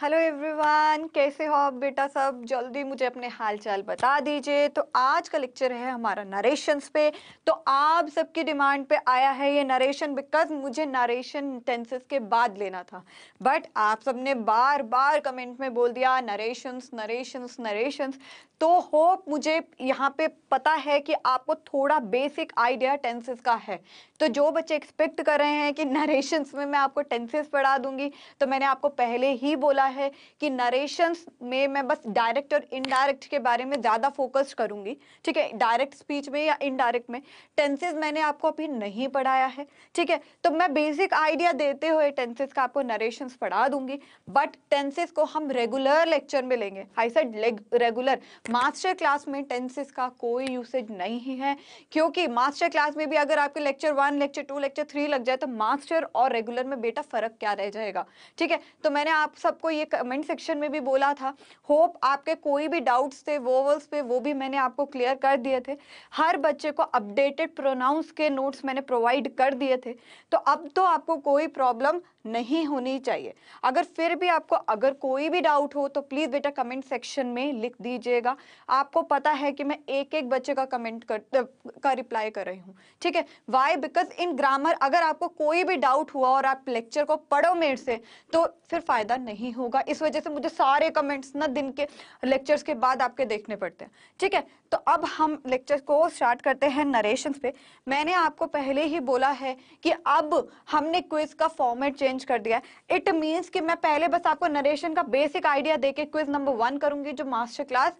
Hello everyone कैसे हो आप बेटा सब जल्दी मुझे अपने हाल चाल बता दीजिए तो आज का लेक्चर है हमारा नरेशंस पे तो आप सबकी डिमांड पे आया है ये नरेशन बिकॉज मुझे नरेशन टेंसेस के बाद लेना था बट आप सबने बार बार कमेंट में बोल दिया नरेशंस नरेशंस नरेशंस तो होप मुझे यहाँ पे पता है कि आपको थोड़ा बेसिक आइडिया टेंसेस का है तो जो बच्चे एक्सपेक्ट कर रहे हैं कि नरेशंस में मैं आपको टेंसेस पढ़ा दूंगी तो मैंने आपको पहले ही बोला है कि नरेशन में मैं बस डायरेक्ट और इनडायरेक्ट के बारे में ज़्यादा फोकस करूँगी ठीक है डायरेक्ट स्पीच में या इनडायरेक्ट में टेंसेज मैंने आपको अभी नहीं पढ़ाया है ठीक है तो मैं बेसिक आइडिया देते हुए टेंसेज का आपको नरेशन पढ़ा दूंगी बट टेंसेज को हम रेगुलर लेक्चर में लेंगे I said regular master class में टेंसेज का कोई यूसेज नहीं है क्योंकि मास्टर क्लास में भी अगर आपके lecture one lecture two lecture three लग जाए तो मास्टर और रेगुलर में बेटा फर्क क्या रह जाएगा ठीक है तो मैंने आप सबको ये कमेंट सेक्शन में भी बोला था होप आपके कोई भी डाउट्स थे वोवल्स पे वो भी मैंने आपको क्लियर कर दिए थे हर बच्चे को अपडेटेड प्रोनाउंस के नोट्स मैंने प्रोवाइड कर दिए थे तो अब तो आपको कोई प्रॉब्लम नहीं होनी चाहिए अगर फिर भी आपको अगर कोई भी डाउट हो तो प्लीज़ बेटा कमेंट सेक्शन में लिख दीजिएगा आपको पता है कि मैं एक एक बच्चे का कमेंट कर का रिप्लाई कर रही हूँ ठीक है वाई बिकॉज इन ग्रामर अगर आपको कोई भी डाउट हुआ और आप लेक्चर को पढ़ो मेरे से तो फिर फ़ायदा नहीं हो होगा इस वजह से मुझे सारे कमेंट्स ना दिन के लेक्चर्स के बाद आपके देखने पड़ते हैं ठीक है तो अब हम लेक्चर को स्टार्ट करते हैं नरेशन पे मैंने आपको पहले ही बोला है कि अब हमने क्विज का फॉर्मेट चेंज कर दिया है इट मीन्स कि मैं पहले बस आपको नरेशन का बेसिक आइडिया देके क्विज नंबर वन करूंगी जो master class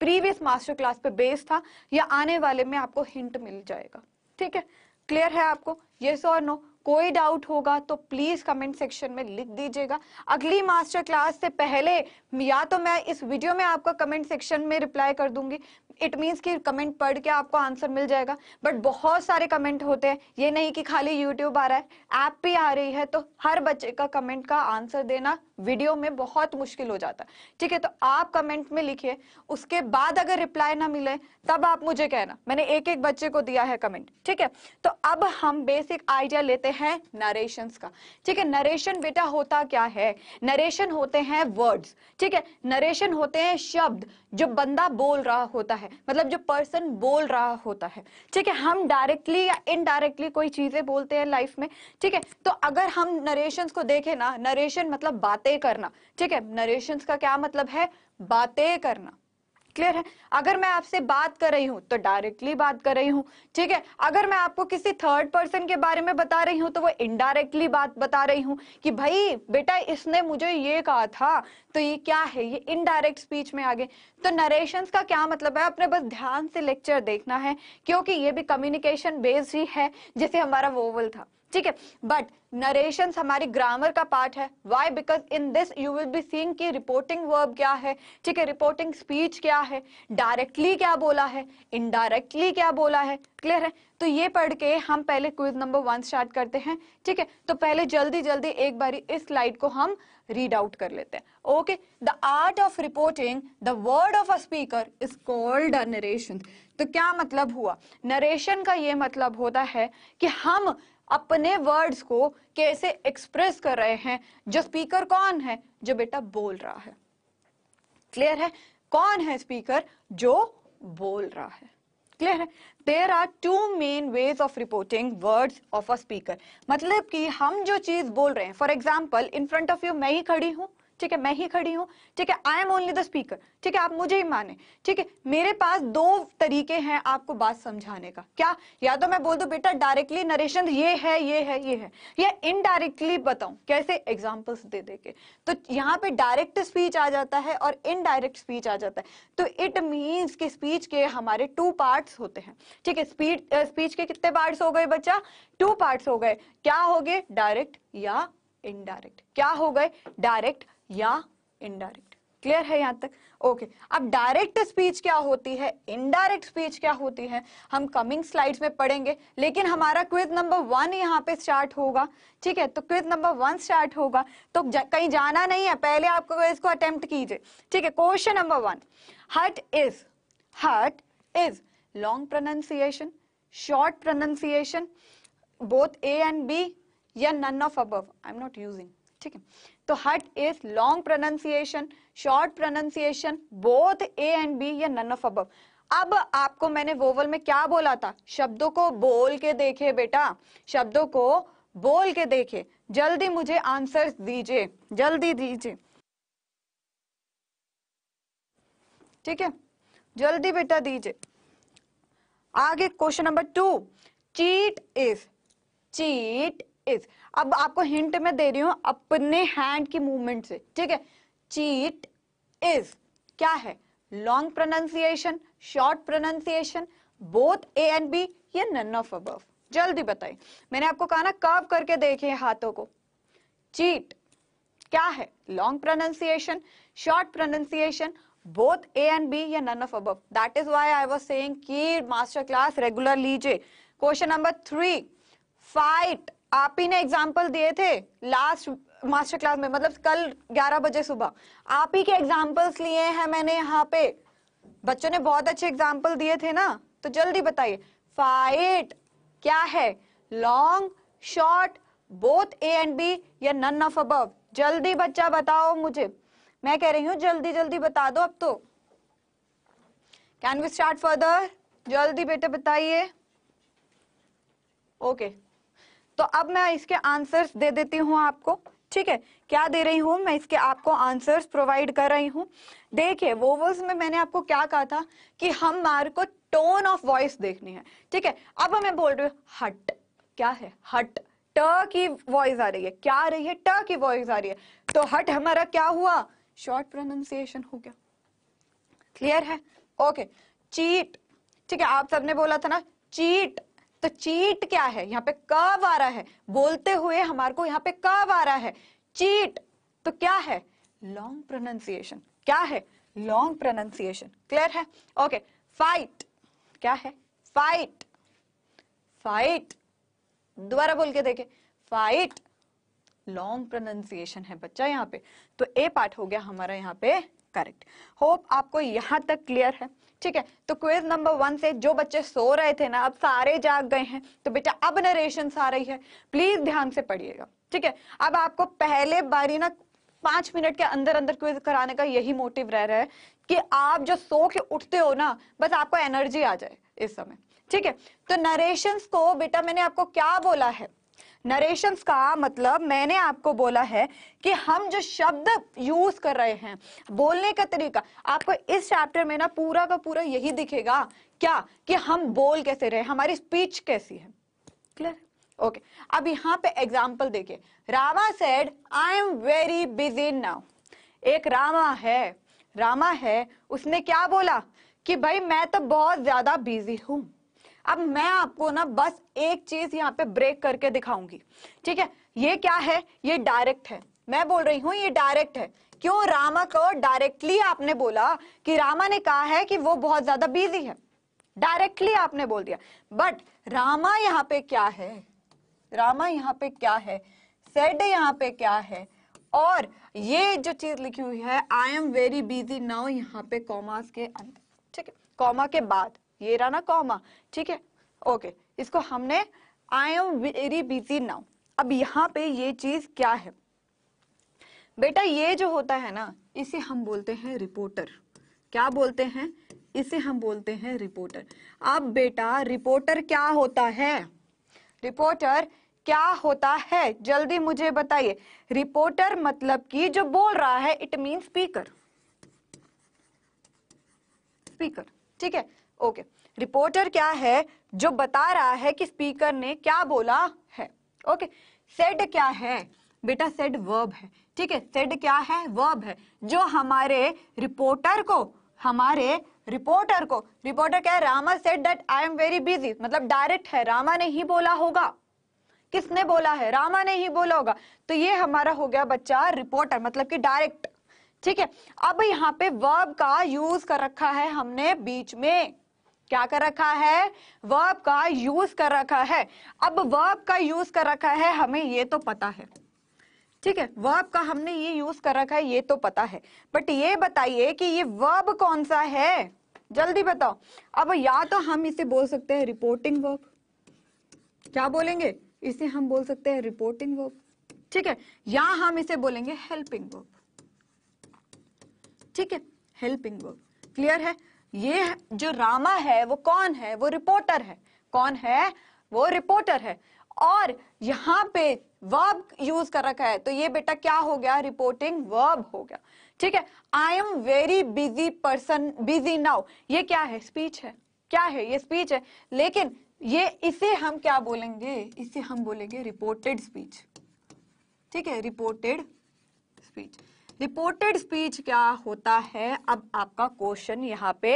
previous master class पे बेस था या आने वाले में आपको हिंट मिल जाएगा ठीक है क्लियर है आपको येस और नो कोई डाउट होगा तो प्लीज कमेंट सेक्शन में लिख दीजिएगा अगली मास्टर क्लास से पहले या तो मैं इस वीडियो में आपका कमेंट सेक्शन में रिप्लाई कर दूंगी इट मीन्स कि कमेंट पढ़ के आपको आंसर मिल जाएगा बट बहुत सारे कमेंट होते हैं ये नहीं कि खाली यूट्यूब आ रहा है ऐप भी आ रही है तो हर बच्चे का कमेंट का आंसर देना वीडियो में बहुत मुश्किल हो जाता है ठीक है तो आप कमेंट में लिखिए उसके बाद अगर रिप्लाई ना मिले तब आप मुझे कहना मैंने एक एक बच्चे को दिया है कमेंट ठीक है तो अब हम बेसिक आइडिया लेते कहते हैं नरेशन का ठीक है नरेशन बेटा होता क्या है नरेशन होते हैं वर्ड्स ठीक है नरेशन होते हैं शब्द जो बंदा बोल रहा होता है मतलब जो पर्सन बोल रहा होता है ठीक है हम डायरेक्टली या इनडायरेक्टली कोई चीजें बोलते हैं लाइफ में ठीक है तो अगर हम नरेशन को देखें ना नरेशन मतलब बातें करना ठीक है नरेशन का क्या मतलब है बातें करना क्लियर है अगर मैं आपसे बात कर रही हूं तो डायरेक्टली बात कर रही हूँ ठीक है अगर मैं आपको किसी थर्ड पर्सन के बारे में बता रही हूँ तो वो इनडायरेक्टली बात बता रही हूँ कि भाई बेटा इसने मुझे ये कहा था तो ये क्या है ये इनडायरेक्ट स्पीच में आगे तो नरेशन का क्या मतलब है आपने बस ध्यान से लेक्चर देखना है क्योंकि ये भी कम्युनिकेशन बेस्ड ही है जैसे हमारा वोवल था ठीक है बट नरेशन हमारी ग्रामर का पार्ट है why because in this you will be seeing की रिपोर्टिंग वर्ब क्या है ठीक है रिपोर्टिंग स्पीच क्या है डायरेक्टली क्या बोला है इनडायरेक्टली क्या बोला है क्लियर है तो ये पढ़ के हम पहले क्विज नंबर वन स्टार्ट करते हैं ठीक है तो पहले जल्दी जल्दी एक बारी इस स्लाइड को हम रीड आउट कर लेते हैं okay the art of reporting the word of a speaker is called a narration तो क्या मतलब हुआ नरेशन का ये मतलब होता है कि हम अपने वर्ड्स को कैसे एक्सप्रेस कर रहे हैं जो स्पीकर कौन है जो बेटा बोल रहा है क्लियर है कौन है स्पीकर जो बोल रहा है क्लियर है there are two main ways of reporting words of a speaker मतलब कि हम जो चीज बोल रहे हैं for example in front of you मैं ही खड़ी हूं ठीक है मैं ही खड़ी हूँ ठीक है I am only the speaker ठीक है आप मुझे ही माने ठीक है मेरे पास दो तरीके हैं आपको बात समझाने का क्या या तो मैं बोल दू बेटा डायरेक्टली नरेशन ये है ये है ये है या इनडायरेक्टली बताऊं कैसे एग्जाम्पल्स दे दे के तो यहाँ पे डायरेक्ट स्पीच आ जाता है और इनडायरेक्ट स्पीच आ जाता है तो इट मीन्स कि स्पीच के हमारे टू पार्ट्स होते हैं ठीक है स्पीच स्पीच के कितने पार्ट्स हो गए बच्चा टू पार्ट हो गए क्या हो गए डायरेक्ट या इनडायरेक्ट क्या हो गए डायरेक्ट या इनडायरेक्ट क्लियर है यहां तक ओके okay. अब डायरेक्ट स्पीच क्या होती है इनडायरेक्ट स्पीच क्या होती है हम कमिंग स्लाइड्स में पढ़ेंगे लेकिन हमारा क्विज नंबर वन यहाँ पे स्टार्ट होगा ठीक है तो क्विज नंबर वन स्टार्ट होगा तो जा, कहीं जाना नहीं है पहले आपको इसको अटेम्प्ट कीजिए ठीक है question number one hut is hut is long pronunciation short pronunciation both A and B या नन ऑफ अब आई एम नॉट यूजिंग ठीक है तो hut is long pronunciation short pronunciation both A and B या none of above अब आपको मैंने vowel में क्या बोला था शब्दों को बोल के देखे बेटा शब्दों को बोल के देखे जल्दी मुझे आंसर दीजिए जल्दी दीजिए ठीक है जल्दी बेटा दीजिए आगे question number two cheat is cheat is अब आपको हिंट में दे रही हूं अपने हैंड की मूवमेंट से ठीक है चीट इज क्या है long pronunciation short pronunciation both A and B या नन ऑफ अब जल्दी बताइए मैंने आपको कहा ना कर्व करके देखे हाथों को चीट क्या है long pronunciation short pronunciation both A and B या नन ऑफ अब that is why I was say master class regular लीजिए क्वेश्चन नंबर थ्री फाइट आप ही ने एग्जाम्पल दिए थे लास्ट मास्टर क्लास में मतलब कल 11 बजे सुबह आप ही के एग्जाम्पल्स लिए हैं मैंने यहाँ पे बच्चों ने बहुत अच्छे एग्जाम्पल दिए थे ना तो जल्दी बताइए फाइट क्या है long short both A and B या नन ऑफ अबव जल्दी बच्चा बताओ मुझे मैं कह रही हूँ जल्दी जल्दी बता दो अब तो कैन वी स्टार्ट फर्दर जल्दी बेटे बताइए ओके okay. तो अब मैं इसके आंसर्स दे देती हूँ आपको ठीक है क्या दे रही हूँ मैं इसके आपको आंसर्स प्रोवाइड कर रही हूँ देखिए वोवल्स में मैंने आपको क्या कहा था कि हम मार को टोन ऑफ वॉइस देखनी है ठीक है अब मैं बोल रही हूँ हट क्या है हट ट की वॉइस आ रही है क्या आ रही है ट की वॉइस आ रही है तो हट हमारा क्या हुआ शॉर्ट प्रोनाउंसिएशन हो गया क्लियर है ओके चीट ठीक है आप सबने बोला था ना चीट तो चीट क्या है यहाँ पे कब आ रहा है बोलते हुए हमारे को यहाँ पे कब आ रहा है चीट तो क्या है लॉन्ग प्रोनाउंसिएशन क्या है लॉन्ग प्रोनाउंसिएशन क्लियर है ओके फाइट क्या है फाइट फाइट दोबारा बोल के देखे फाइट लॉन्ग प्रोनाउंसिएशन है बच्चा यहाँ पे तो ए पार्ट हो गया हमारा यहाँ पे करेक्ट होप आपको यहाँ तक क्लियर है ठीक है तो क्वेज नंबर वन से जो बच्चे सो रहे थे ना अब सारे जाग गए हैं तो बेटा अब नरेशन आ रही है प्लीज ध्यान से पढ़िएगा ठीक है अब आपको पहले बारी ना पांच मिनट के अंदर अंदर क्विज कराने का यही मोटिव रह रहा है कि आप जो सो के उठते हो ना बस आपको एनर्जी आ जाए इस समय ठीक है तो नरेशन को बेटा मैंने आपको क्या बोला है नरेशन का मतलब मैंने आपको बोला है कि हम जो शब्द यूज कर रहे हैं बोलने का तरीका आपको इस चैप्टर में ना पूरा का पूरा यही दिखेगा क्या कि हम बोल कैसे रहे हमारी स्पीच कैसी है क्लियर ओके okay. अब यहाँ पे एग्जाम्पल देखिए Rama said I am very busy now एक रामा है रामा है उसने क्या बोला कि भाई मैं तो बहुत ज्यादा बिजी हूं अब मैं आपको ना बस एक चीज यहाँ पे ब्रेक करके दिखाऊंगी ठीक है ये क्या है ये डायरेक्ट है मैं बोल रही हूँ ये डायरेक्ट है क्यों रामा को डायरेक्टली आपने बोला कि रामा ने कहा है कि वो बहुत ज्यादा बिजी है डायरेक्टली आपने बोल दिया बट रामा यहाँ पे क्या है रामा यहाँ पे क्या है सेड यहाँ पे क्या है और ये जो चीज लिखी हुई है I am very busy now यहाँ पे कॉमास के अंदर ठीक है कॉमा के बाद ये रहा ना कॉमा ठीक है ओके इसको हमने I am very busy now अब यहाँ पे ये चीज क्या है बेटा ये जो होता है ना इसे हम बोलते हैं रिपोर्टर क्या बोलते हैं इसे हम बोलते हैं रिपोर्टर अब बेटा रिपोर्टर क्या होता है रिपोर्टर क्या होता है जल्दी मुझे बताइए रिपोर्टर मतलब कि जो बोल रहा है इट मीन स्पीकर स्पीकर ठीक है ओके रिपोर्टर क्या है जो बता रहा है कि स्पीकर ने क्या बोला है ओके सेड क्या है बेटा सेड वर्ब है ठीक है सेड क्या है वर्ब है जो हमारे रिपोर्टर को हमारे रिपोर्टर को रिपोर्टर क्या है Rama said that I am very busy मतलब डायरेक्ट है रामा ने ही बोला होगा किसने बोला है रामा ने ही बोला होगा तो ये हमारा हो गया बच्चा रिपोर्टर मतलब कि डायरेक्ट ठीक है अब यहाँ पे वर्ब का यूज कर रखा है हमने बीच में क्या कर रखा है वर्ब का यूज कर रखा है अब वर्ब का यूज कर रखा है हमें ये तो पता है ठीक है वर्ब का हमने ये यूज कर रखा है ये तो पता है बट ये बताइए कि ये वर्ब कौन सा है जल्दी बताओ अब या तो हम इसे बोल सकते हैं रिपोर्टिंग वर्ब क्या बोलेंगे इसे हम बोल सकते हैं रिपोर्टिंग वर्ब ठीक है या हम इसे बोलेंगे हेल्पिंग वर्ब ठीक है हेल्पिंग वर्ब क्लियर है ये जो रामा है वो कौन है वो रिपोर्टर है कौन है वो रिपोर्टर है और यहाँ पे वर्ब यूज कर रखा है तो ये बेटा क्या हो गया रिपोर्टिंग वर्ब हो गया ठीक है I am very busy person busy now ये क्या है स्पीच है क्या है ये स्पीच है लेकिन ये इसे हम क्या बोलेंगे इसे हम बोलेंगे रिपोर्टेड स्पीच ठीक है रिपोर्टेड स्पीच रिपोर्टेड स्पीच क्या होता है अब आपका क्वेश्चन यहाँ पे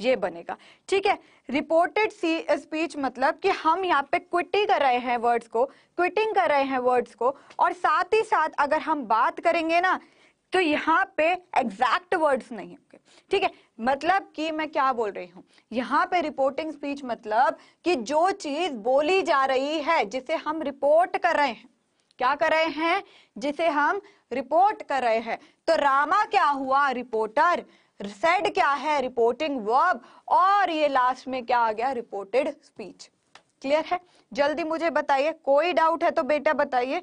ये बनेगा ठीक है रिपोर्टेड स्पीच मतलब कि हम यहाँ पे क्विटिंग कर रहे हैं वर्ड्स को क्विटिंग कर रहे हैं वर्ड्स को और साथ ही साथ अगर हम बात करेंगे ना तो यहाँ पे एग्जैक्ट वर्ड्स नहीं होंगे ठीक है मतलब कि मैं क्या बोल रही हूँ यहाँ पे रिपोर्टिंग स्पीच मतलब कि जो चीज बोली जा रही है जिसे हम रिपोर्ट कर रहे हैं क्या कर रहे हैं जिसे हम रिपोर्ट कर रहे हैं तो रामा क्या हुआ रिपोर्टर सेड क्या है रिपोर्टिंग वर्ब और ये लास्ट में क्या आ गया रिपोर्टेड स्पीच क्लियर है जल्दी मुझे बताइए कोई डाउट है तो बेटा बताइए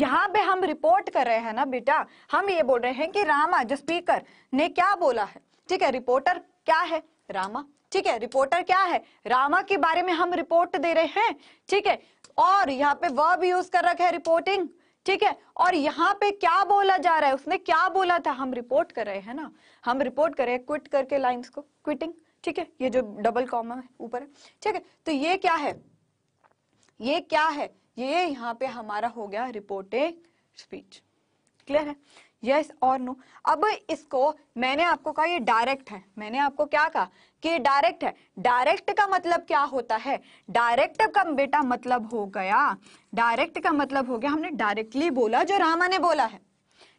यहाँ पे हम रिपोर्ट कर रहे हैं ना बेटा हम ये बोल रहे हैं कि रामा जो स्पीकर ने क्या बोला है ठीक है रिपोर्टर क्या है रामा ठीक है रिपोर्टर क्या है रामा के बारे में हम रिपोर्ट दे रहे हैं ठीक है और यहाँ पे वर्ब यूज कर रखा है रिपोर्टिंग ठीक है और यहाँ पे क्या बोला जा रहा है उसने क्या बोला था हम रिपोर्ट कर रहे हैं ना हम रिपोर्ट कर रहे हैं क्विट करके लाइन को क्विटिंग ठीक है ये जो डबल कॉमा है ऊपर है ठीक है तो ये क्या है ये क्या है ये यहाँ पे हमारा हो गया रिपोर्टिंग स्पीच क्लियर है यस और नो अब इसको मैंने आपको कहा ये डायरेक्ट है मैंने आपको क्या कहा कि डायरेक्ट है डायरेक्ट का मतलब क्या होता है डायरेक्ट का बेटा मतलब हो गया डायरेक्ट का मतलब हो गया हमने डायरेक्टली बोला जो रामा ने बोला है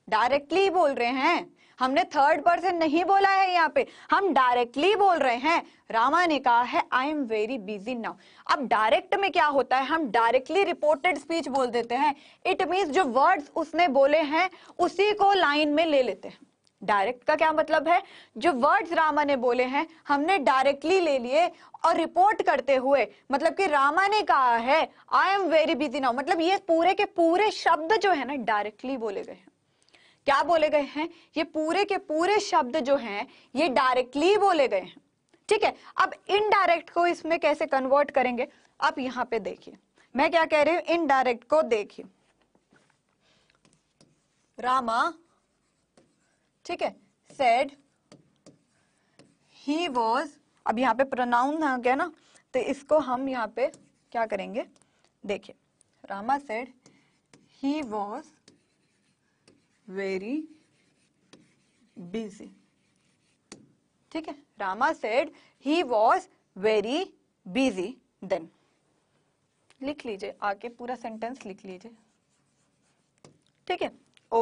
डायरेक्टली बोल रहे हैं हमने थर्ड पर्सन नहीं बोला है यहाँ पे हम डायरेक्टली बोल रहे हैं रामा ने कहा है I am very busy now अब डायरेक्ट में क्या होता है हम डायरेक्टली रिपोर्टेड स्पीच बोल देते हैं इट मीन्स जो वर्ड्स उसने बोले हैं उसी को लाइन में ले लेते हैं डायरेक्ट का क्या मतलब है जो वर्ड्स रामा ने बोले हैं हमने डायरेक्टली ले लिए और रिपोर्ट करते हुए मतलब कि रामा ने कहा है I am very busy now मतलब ये पूरे के पूरे शब्द जो है ना डायरेक्टली बोले गए हैं क्या बोले गए हैं ये पूरे के पूरे शब्द जो हैं ये डायरेक्टली बोले गए हैं ठीक है अब इनडायरेक्ट को इसमें कैसे कन्वर्ट करेंगे आप यहां पे देखिए मैं क्या कह रही हूं इनडायरेक्ट को देखिए रामा ठीक है सेड ही वॉज अब यहां पे प्रोनाउन आ गया ना तो इसको हम यहां पे क्या करेंगे देखिए Rama said he was very busy ठीक है Rama said he was very busy then लिख लीजिए आके पूरा सेंटेंस लिख लीजिए ठीक है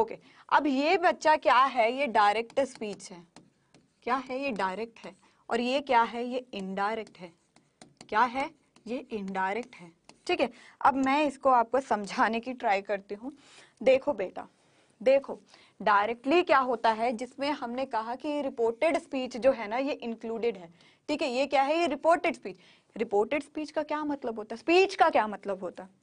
ओके अब ये बच्चा क्या है ये डायरेक्ट स्पीच है क्या है ये डायरेक्ट है और ये क्या है ये इनडायरेक्ट है क्या है ये इनडायरेक्ट है ठीक है अब मैं इसको आपको समझाने की ट्राई करती हूँ देखो बेटा देखो डायरेक्टली क्या होता है जिसमें हमने कहा कि रिपोर्टेड स्पीच जो है ना ये इंक्लूडेड है ठीक है ये क्या है ये रिपोर्टेड स्पीच रिपोर्टेड स्पीच का क्या मतलब होता है स्पीच का क्या मतलब होता है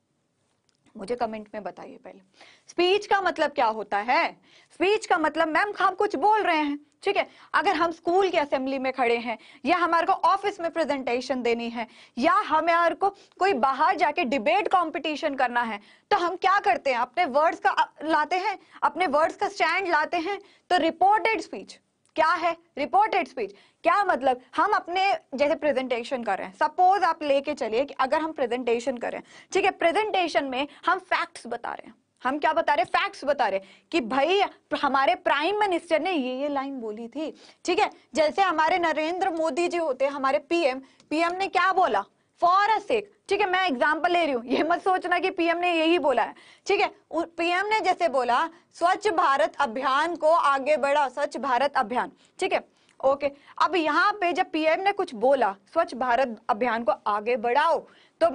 मुझे कमेंट में बताइए पहले स्पीच का मतलब क्या होता है स्पीच का मतलब मैम हम कुछ बोल रहे हैं ठीक है अगर हम स्कूल की असेंबली में खड़े हैं या हमारे को ऑफिस में प्रेजेंटेशन देनी है या हमारे को कोई बाहर जाके डिबेट कंपटीशन करना है तो हम क्या करते हैं अपने वर्ड्स का लाते हैं अपने वर्ड्स का स्टैंड लाते हैं तो रिपोर्टेड स्पीच क्या है रिपोर्टेड स्पीच क्या मतलब हम अपने जैसे प्रेजेंटेशन कर रहे हैं सपोज आप लेके चलिए कि अगर हम प्रेजेंटेशन करें ठीक है प्रेजेंटेशन में हम फैक्ट्स बता रहे हैं हम क्या बता रहे फैक्ट्स बता रहे कि भाई हमारे प्राइम मिनिस्टर ने ये ये लाइन बोली थी ठीक है जैसे हमारे नरेंद्र मोदी जी होते हमारे पीएम पीएम ने क्या बोला फॉर अ सेक ठीक है मैं एग्जाम्पल ले रही हूँ ये मत सोचना कि पीएम ने यही बोला है ठीक है पीएम ने जैसे बोला स्वच्छ भारत अभियान को आगे बढ़ा स्वच्छ भारत अभियान ठीक है ओके अब यहाँ पे जब पीएम ने कुछ बोला स्वच्छ भारत अभियान को आगे बढ़ाओ तो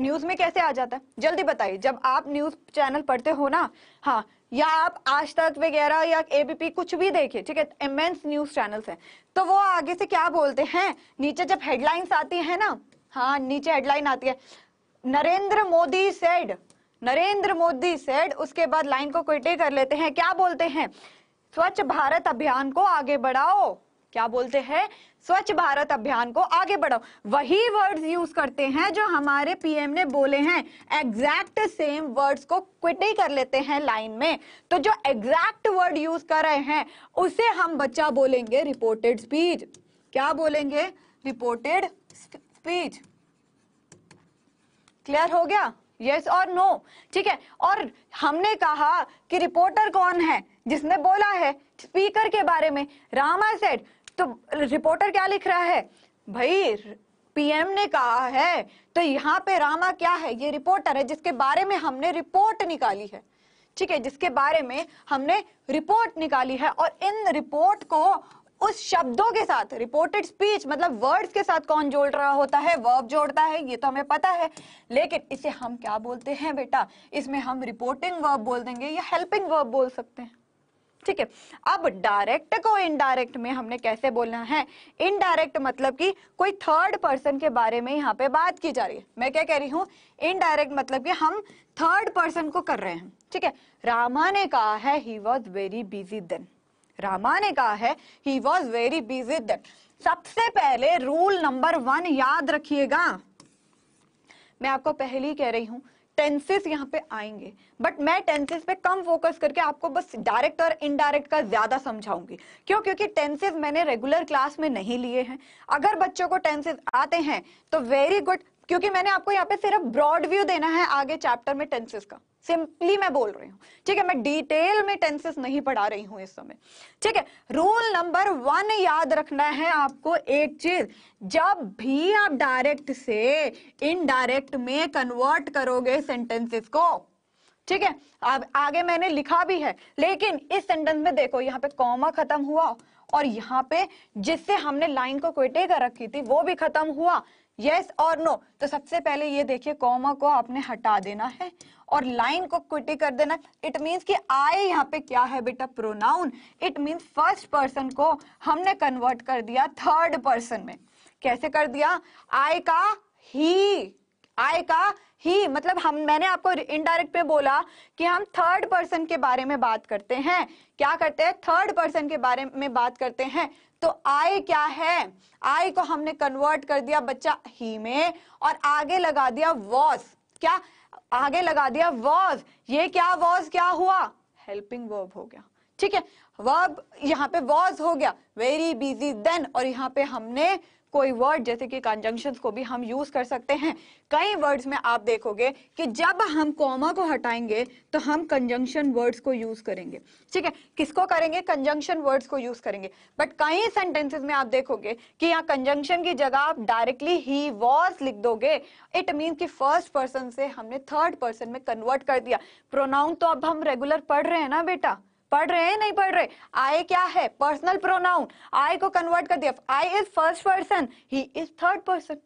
न्यूज में कैसे आ जाता है जल्दी बताइए जब आप न्यूज चैनल पढ़ते हो ना हाँ या आप आज तक वगैरह या एबीपी कुछ भी देखे ठीक है इमेंस न्यूज चैनल्स हैं तो वो आगे से क्या बोलते हैं नीचे जब हेडलाइंस आती है ना हाँ नीचे हेडलाइन आती है नरेंद्र मोदी सेड नरेंद्र मोदी सेड उसके बाद लाइन को क्विटे कर लेते हैं क्या बोलते हैं स्वच्छ भारत अभियान को आगे बढ़ाओ क्या बोलते हैं स्वच्छ भारत अभियान को आगे बढ़ाओ वही वर्ड्स यूज करते हैं जो हमारे पीएम ने बोले हैं एग्जैक्ट सेम वर्ड्स को क्विट ही कर लेते हैं लाइन में तो जो एग्जैक्ट वर्ड यूज कर रहे हैं उसे हम बच्चा बोलेंगे रिपोर्टेड स्पीच क्या बोलेंगे रिपोर्टेड स्पीच क्लियर हो गया यस और नो ठीक है और हमने कहा कि रिपोर्टर कौन है जिसने बोला है स्पीकर के बारे में रामा सेड तो रिपोर्टर क्या लिख रहा है भाई पीएम ने कहा है तो यहाँ पे रामा क्या है ये रिपोर्टर है जिसके बारे में हमने रिपोर्ट निकाली है ठीक है जिसके बारे में हमने रिपोर्ट निकाली है और इन रिपोर्ट को उस शब्दों के साथ रिपोर्टेड स्पीच मतलब वर्ड्स के साथ कौन जोड़ रहा होता है वर्ब जोड़ता है ये तो हमें पता है लेकिन इसे हम क्या बोलते हैं बेटा इसमें हम रिपोर्टिंग वर्ब बोल देंगे या हेल्पिंग वर्ब बोल सकते हैं ठीक है अब डायरेक्ट को इनडायरेक्ट में हमने कैसे बोलना है इनडायरेक्ट मतलब कि कोई थर्ड पर्सन के बारे में यहाँ पे बात की जा रही है मैं क्या कह रही हूँ इनडायरेक्ट मतलब कि हम थर्ड पर्सन को कर रहे हैं ठीक है रामा ने कहा है he was very busy then Rama ने कहा है he was very busy then सबसे पहले रूल नंबर वन याद रखिएगा मैं आपको पहली कह रही हूं टेंसेस यहाँ पे आएंगे बट मैं टेंसेस पे कम फोकस करके आपको बस डायरेक्ट और इनडायरेक्ट का ज्यादा समझाऊंगी क्यों क्योंकि टेंसेस मैंने रेगुलर क्लास में नहीं लिए हैं अगर बच्चों को टेंसेस आते हैं तो वेरी गुड क्योंकि मैंने आपको यहाँ पे सिर्फ ब्रॉड व्यू देना है आगे चैप्टर में टेंसेस का सिंपली मैं बोल रही हूँ ठीक है मैं डिटेल में टेंसेस नहीं पढ़ा रही हूँ इस समय ठीक है रूल नंबर वन याद रखना है आपको एक चीज जब भी आप डायरेक्ट से इनडायरेक्ट में कन्वर्ट करोगे सेंटेंसेस को ठीक है अब आगे मैंने लिखा भी है लेकिन इस सेंटेंस में देखो यहाँ पे कॉमा खत्म हुआ और यहाँ पे जिससे हमने लाइन को कोटे कर रखी थी वो भी खत्म हुआ यस और नो तो सबसे पहले ये देखिए कॉमा को आपने हटा देना है और लाइन को क्विटी कर देना इट मीन्स कि आए यहाँ पे क्या है बेटा pronoun it means first person को हमने कन्वर्ट कर दिया थर्ड पर्सन में कैसे कर दिया आय का ही आय का ही मतलब हम मैंने आपको इनडायरेक्ट पे बोला कि हम थर्ड पर्सन के बारे में बात करते हैं क्या करते हैं थर्ड पर्सन के बारे में बात करते हैं तो आय क्या है आय को हमने कन्वर्ट कर दिया बच्चा ही में और आगे लगा दिया वॉस क्या आगे लगा दिया वॉज ये क्या वॉज क्या हुआ हेल्पिंग वर्ब हो गया ठीक है वर्ब यहाँ पे वॉज हो गया वेरी बिजी देन और यहाँ पे हमने कोई वर्ड जैसे कि कंजंक्शन को भी हम यूज कर सकते हैं कई वर्ड्स में आप देखोगे कि जब हम कॉमा को हटाएंगे तो हम कंजंक्शन वर्ड्स को यूज करेंगे ठीक है किसको करेंगे कंजंक्शन वर्ड्स को यूज करेंगे बट कई सेंटेंसेस में आप देखोगे कि यहाँ कंजंक्शन की जगह आप डायरेक्टली ही वॉज लिख दोगे इट मीन कि फर्स्ट पर्सन से हमने थर्ड पर्सन में कन्वर्ट कर दिया प्रोनाउन तो अब हम रेगुलर पढ़ रहे हैं ना बेटा पढ़ रहे हैं नहीं पढ़ रहे आई क्या है पर्सनल प्रोनाउन आई को कन्वर्ट कर दिया I is first person he is third person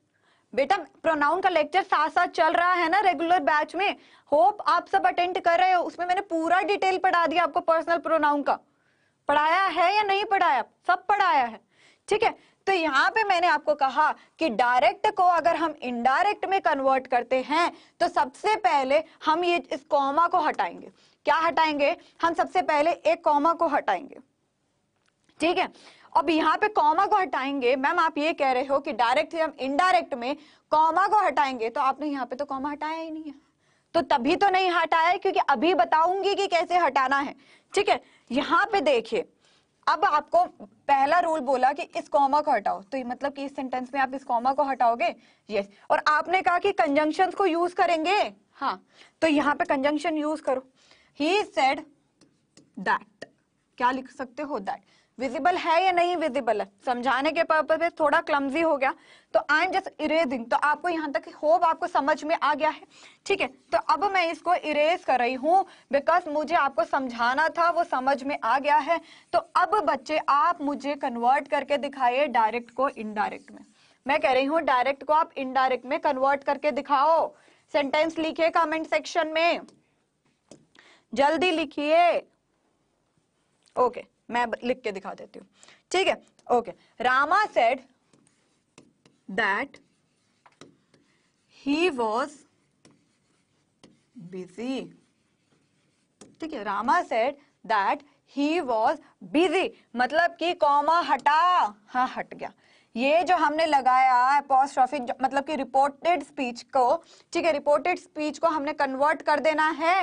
बेटा प्रोनाउन का लेक्चर साथ साथ चल रहा है ना रेगुलर बैच में होप आप सब अटेंड कर रहे हो उसमें मैंने पूरा डिटेल पढ़ा दिया आपको पर्सनल प्रोनाउन का पढ़ाया है या नहीं पढ़ाया सब पढ़ाया है ठीक है तो यहाँ पे मैंने आपको कहा कि डायरेक्ट को अगर हम इनडायरेक्ट में कन्वर्ट करते हैं तो सबसे पहले हम ये इस कॉमा को हटाएंगे क्या हटाएंगे हम सबसे पहले एक कॉमा को हटाएंगे ठीक है अब यहाँ पे कॉमा को हटाएंगे मैम आप ये कह रहे हो कि डायरेक्ट हम इनडायरेक्ट में कॉमा को हटाएंगे तो आपने यहाँ पे तो कॉमा हटाया ही नहीं है तो तभी तो नहीं हटाया क्योंकि अभी बताऊंगी कि कैसे हटाना है ठीक है यहाँ पे देखिए अब आपको पहला रूल बोला कि इस कॉमा को हटाओ तो मतलब कि इस सेंटेंस में आप इस कॉमा को हटाओगे यस और आपने कहा कि कंजंक्शन को यूज करेंगे हाँ तो यहाँ पे कंजंक्शन यूज करो ही सेड दैट क्या लिख सकते हो दैट विजिबल है या नहीं विजिबल है समझाने के पर्पज पे थोड़ा क्लमजी हो गया तो आई एम जस्ट इरेजिंग तो आपको यहाँ तक होप आपको समझ में आ गया है ठीक है तो अब मैं इसको इरेज कर रही हूँ बिकॉज मुझे आपको समझाना था वो समझ में आ गया है तो अब बच्चे आप मुझे कन्वर्ट करके दिखाइए डायरेक्ट को इनडायरेक्ट में मैं कह रही हूँ डायरेक्ट को आप इनडायरेक्ट में कन्वर्ट करके दिखाओ सेंटेंस लिखे कमेंट सेक्शन में जल्दी लिखिए ओके मैं लिख के दिखा देती हूँ ठीक है okay Rama said that he was busy ठीक है Rama said that he was busy मतलब कि कॉमा हटा हाँ हट गया ये जो हमने लगाया ऑफिस मतलब कि रिपोर्टेड स्पीच को ठीक है रिपोर्टेड स्पीच को हमने कन्वर्ट कर देना है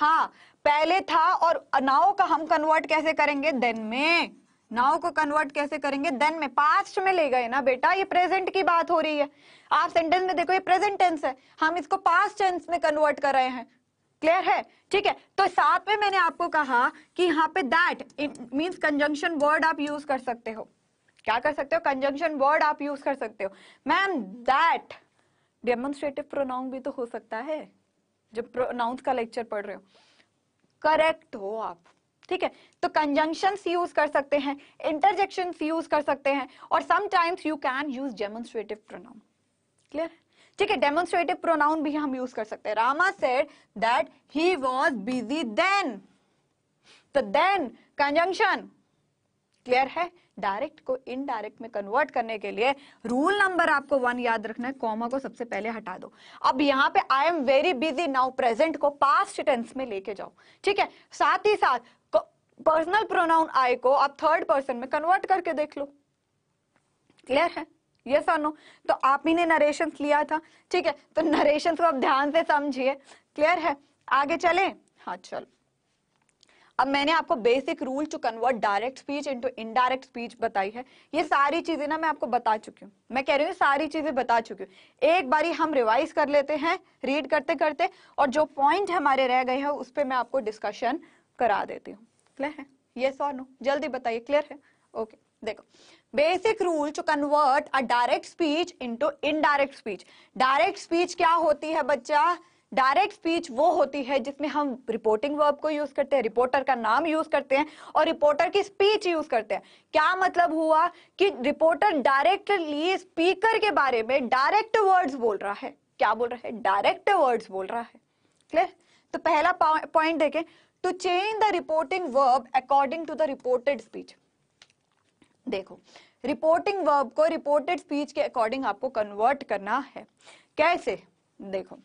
हाँ पहले था और नाव का हम कन्वर्ट कैसे करेंगे देन में नाव को कन्वर्ट कैसे करेंगे देन में पास्ट में ले गए ना बेटा ये प्रेजेंट की बात हो रही है आप सेंटेंस में देखो ये प्रेजेंट टेंस है हम इसको पास्ट टेंस में कन्वर्ट कर रहे हैं क्लियर है ठीक है तो साथ में मैंने आपको कहा कि यहाँ पे दैट मीन्स कंजंक्शन वर्ड आप यूज कर सकते हो क्या कर सकते हो कंजंक्शन वर्ड आप यूज कर सकते हो मैम दैट डेमोन्स्ट्रेटिव प्रोनाउन भी तो हो सकता है जब प्रोनाउंस का लेक्चर पढ़ रहे हो करेक्ट हो आप ठीक है तो कंजंक्शन यूज कर सकते हैं इंटरजेक्शन यूज कर सकते हैं और sometimes you can use demonstrative pronoun clear ठीक है डेमोन्स्ट्रेटिव प्रोनाउन भी हम यूज कर सकते हैं Rama said that he was busy then तो देन कंजंक्शन क्लियर है डायरेक्ट को इनडायरेक्ट में कन्वर्ट करने के लिए रूल नंबर आपको वन याद रखना है कॉमा को सबसे पहले हटा दो अब यहाँ पे I am very busy now present को पास्ट टेंस में लेके जाओ ठीक है साथ ही साथ पर्सनल प्रोनाउन आई को आप थर्ड पर्सन में कन्वर्ट करके देख लो क्लियर है यस और नो तो आप ही ने नरेशन लिया था ठीक है तो नरेशन को आप ध्यान से समझिए क्लियर है आगे चले हाँ चलो अब मैंने आपको basic rule to convert direct speech into indirect speech बताई है ये सारी चीजें ना मैं आपको बता चुकी हूँ मैं कह रही हूँ सारी चीजें बता चुकी हूँ एक बारी हम रिवाइज कर लेते हैं रीड करते करते और जो पॉइंट हमारे रह गए हैं उस पर मैं आपको डिस्कशन करा देती हूँ क्लियर है ये सॉ नो जल्दी बताइए क्लियर है ओके देखो basic rule to convert a direct speech into indirect speech direct speech क्या होती है बच्चा डायरेक्ट स्पीच वो होती है जिसमें हम रिपोर्टिंग वर्ब को यूज करते हैं रिपोर्टर का नाम यूज करते हैं और रिपोर्टर की स्पीच यूज करते हैं क्या मतलब हुआ कि रिपोर्टर डायरेक्टली स्पीकर के बारे में डायरेक्ट वर्ड्स बोल रहा है क्या बोल रहा है डायरेक्ट वर्ड्स बोल रहा है क्लियर तो पहला पॉइंट देखें to change the reporting verb according to the reported speech देखो रिपोर्टिंग वर्ब को रिपोर्टेड स्पीच के अकॉर्डिंग आपको कन्वर्ट करना है कैसे देखो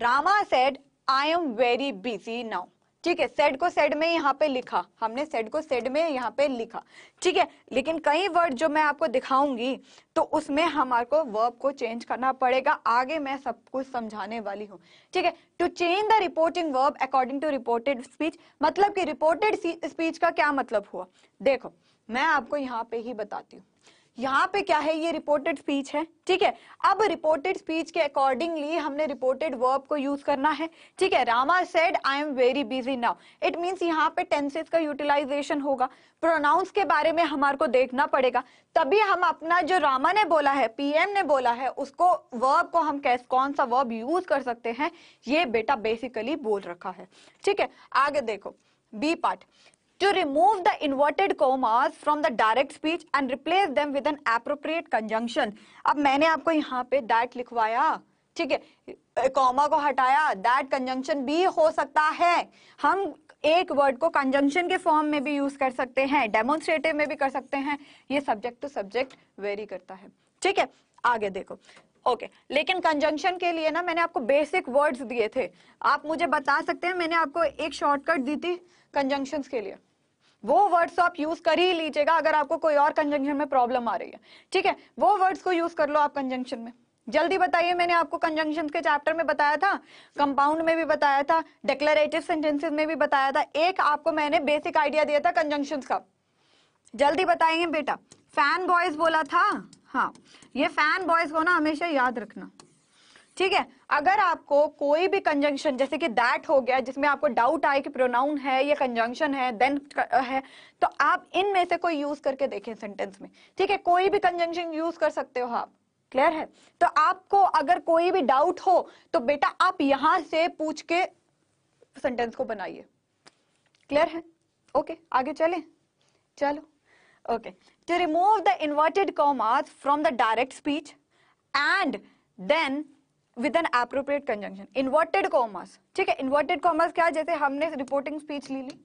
Rama said I am very busy now ठीक है सेड को सेड में यहाँ पे लिखा हमने सेड को सेड में यहाँ पे लिखा ठीक है लेकिन कई वर्ड जो मैं आपको दिखाऊंगी तो उसमें हमारे को वर्ब को चेंज करना पड़ेगा आगे मैं सब कुछ समझाने वाली हूँ ठीक है to change the reporting verb according to reported speech मतलब कि रिपोर्टेड स्पीच का क्या मतलब हुआ देखो मैं आपको यहाँ पे ही बताती हूँ यहाँ पे क्या है ये रिपोर्टेड स्पीच है ठीक है अब रिपोर्टेड स्पीच के अकॉर्डिंगली हमने रिपोर्टेड वर्ब को यूज करना है ठीक है Rama said I am very busy now it means यहाँ पे टेंसेस का यूटिलाइजेशन होगा प्रोनाउंस के बारे में हमारे को देखना पड़ेगा तभी हम अपना जो रामा ने बोला है पीएम ने बोला है उसको वर्ब को हम कैस कौन सा वर्ब यूज कर सकते हैं ये बेटा बेसिकली बोल रखा है ठीक है आगे देखो B part to remove the inverted commas from the direct speech and replace them with an appropriate conjunction. अब मैंने आपको यहाँ पे that लिखवाया ठीक है कॉमा को हटाया दैट कंजंक्शन भी हो सकता है हम एक वर्ड को कंजंक्शन के फॉर्म में भी यूज कर सकते हैं डेमोन्स्ट्रेटिव में भी कर सकते हैं ये सब्जेक्ट टू सब्जेक्ट वेरी करता है ठीक है आगे देखो ओके okay. लेकिन कंजंक्शन के लिए ना मैंने आपको बेसिक वर्ड्स दिए थे आप मुझे बता सकते हैं मैंने आपको एक शॉर्टकट दी थी कंजंक्शन के लिए वो वर्ड्स तो आप यूज कर ही लीजिएगा अगर आपको कोई और कंजंक्शन में प्रॉब्लम आ रही है ठीक है वो वर्ड्स को यूज कर लो आप कंजंक्शन में जल्दी बताइए मैंने आपको कंजंक्शन के चैप्टर में बताया था कंपाउंड में भी बताया था डिक्लेरेटिव सेंटेंसेस में भी बताया था एक आपको मैंने बेसिक आइडिया दिया था कंजंक्शन का जल्दी बताएंगे बेटा फैन बॉयज बोला था हाँ ये फैन बॉयज को ना हमेशा याद रखना ठीक है अगर आपको कोई भी कंजंक्शन जैसे कि दैट हो गया जिसमें आपको डाउट आए कि प्रोनाउन है या कंजंक्शन है देन है तो आप इनमें से कोई यूज करके देखें सेंटेंस में ठीक है कोई भी कंजंक्शन यूज कर सकते हो आप क्लियर है तो आपको अगर कोई भी डाउट हो तो बेटा आप यहां से पूछ के सेंटेंस को बनाइए क्लियर है ओके आगे चले चलो okay to remove the inverted commas from the direct speech and then with an appropriate conjunction inverted commas ठीक है इन्वर्टेड कॉमर्स क्या जैसे हमने रिपोर्टिंग स्पीच ली ली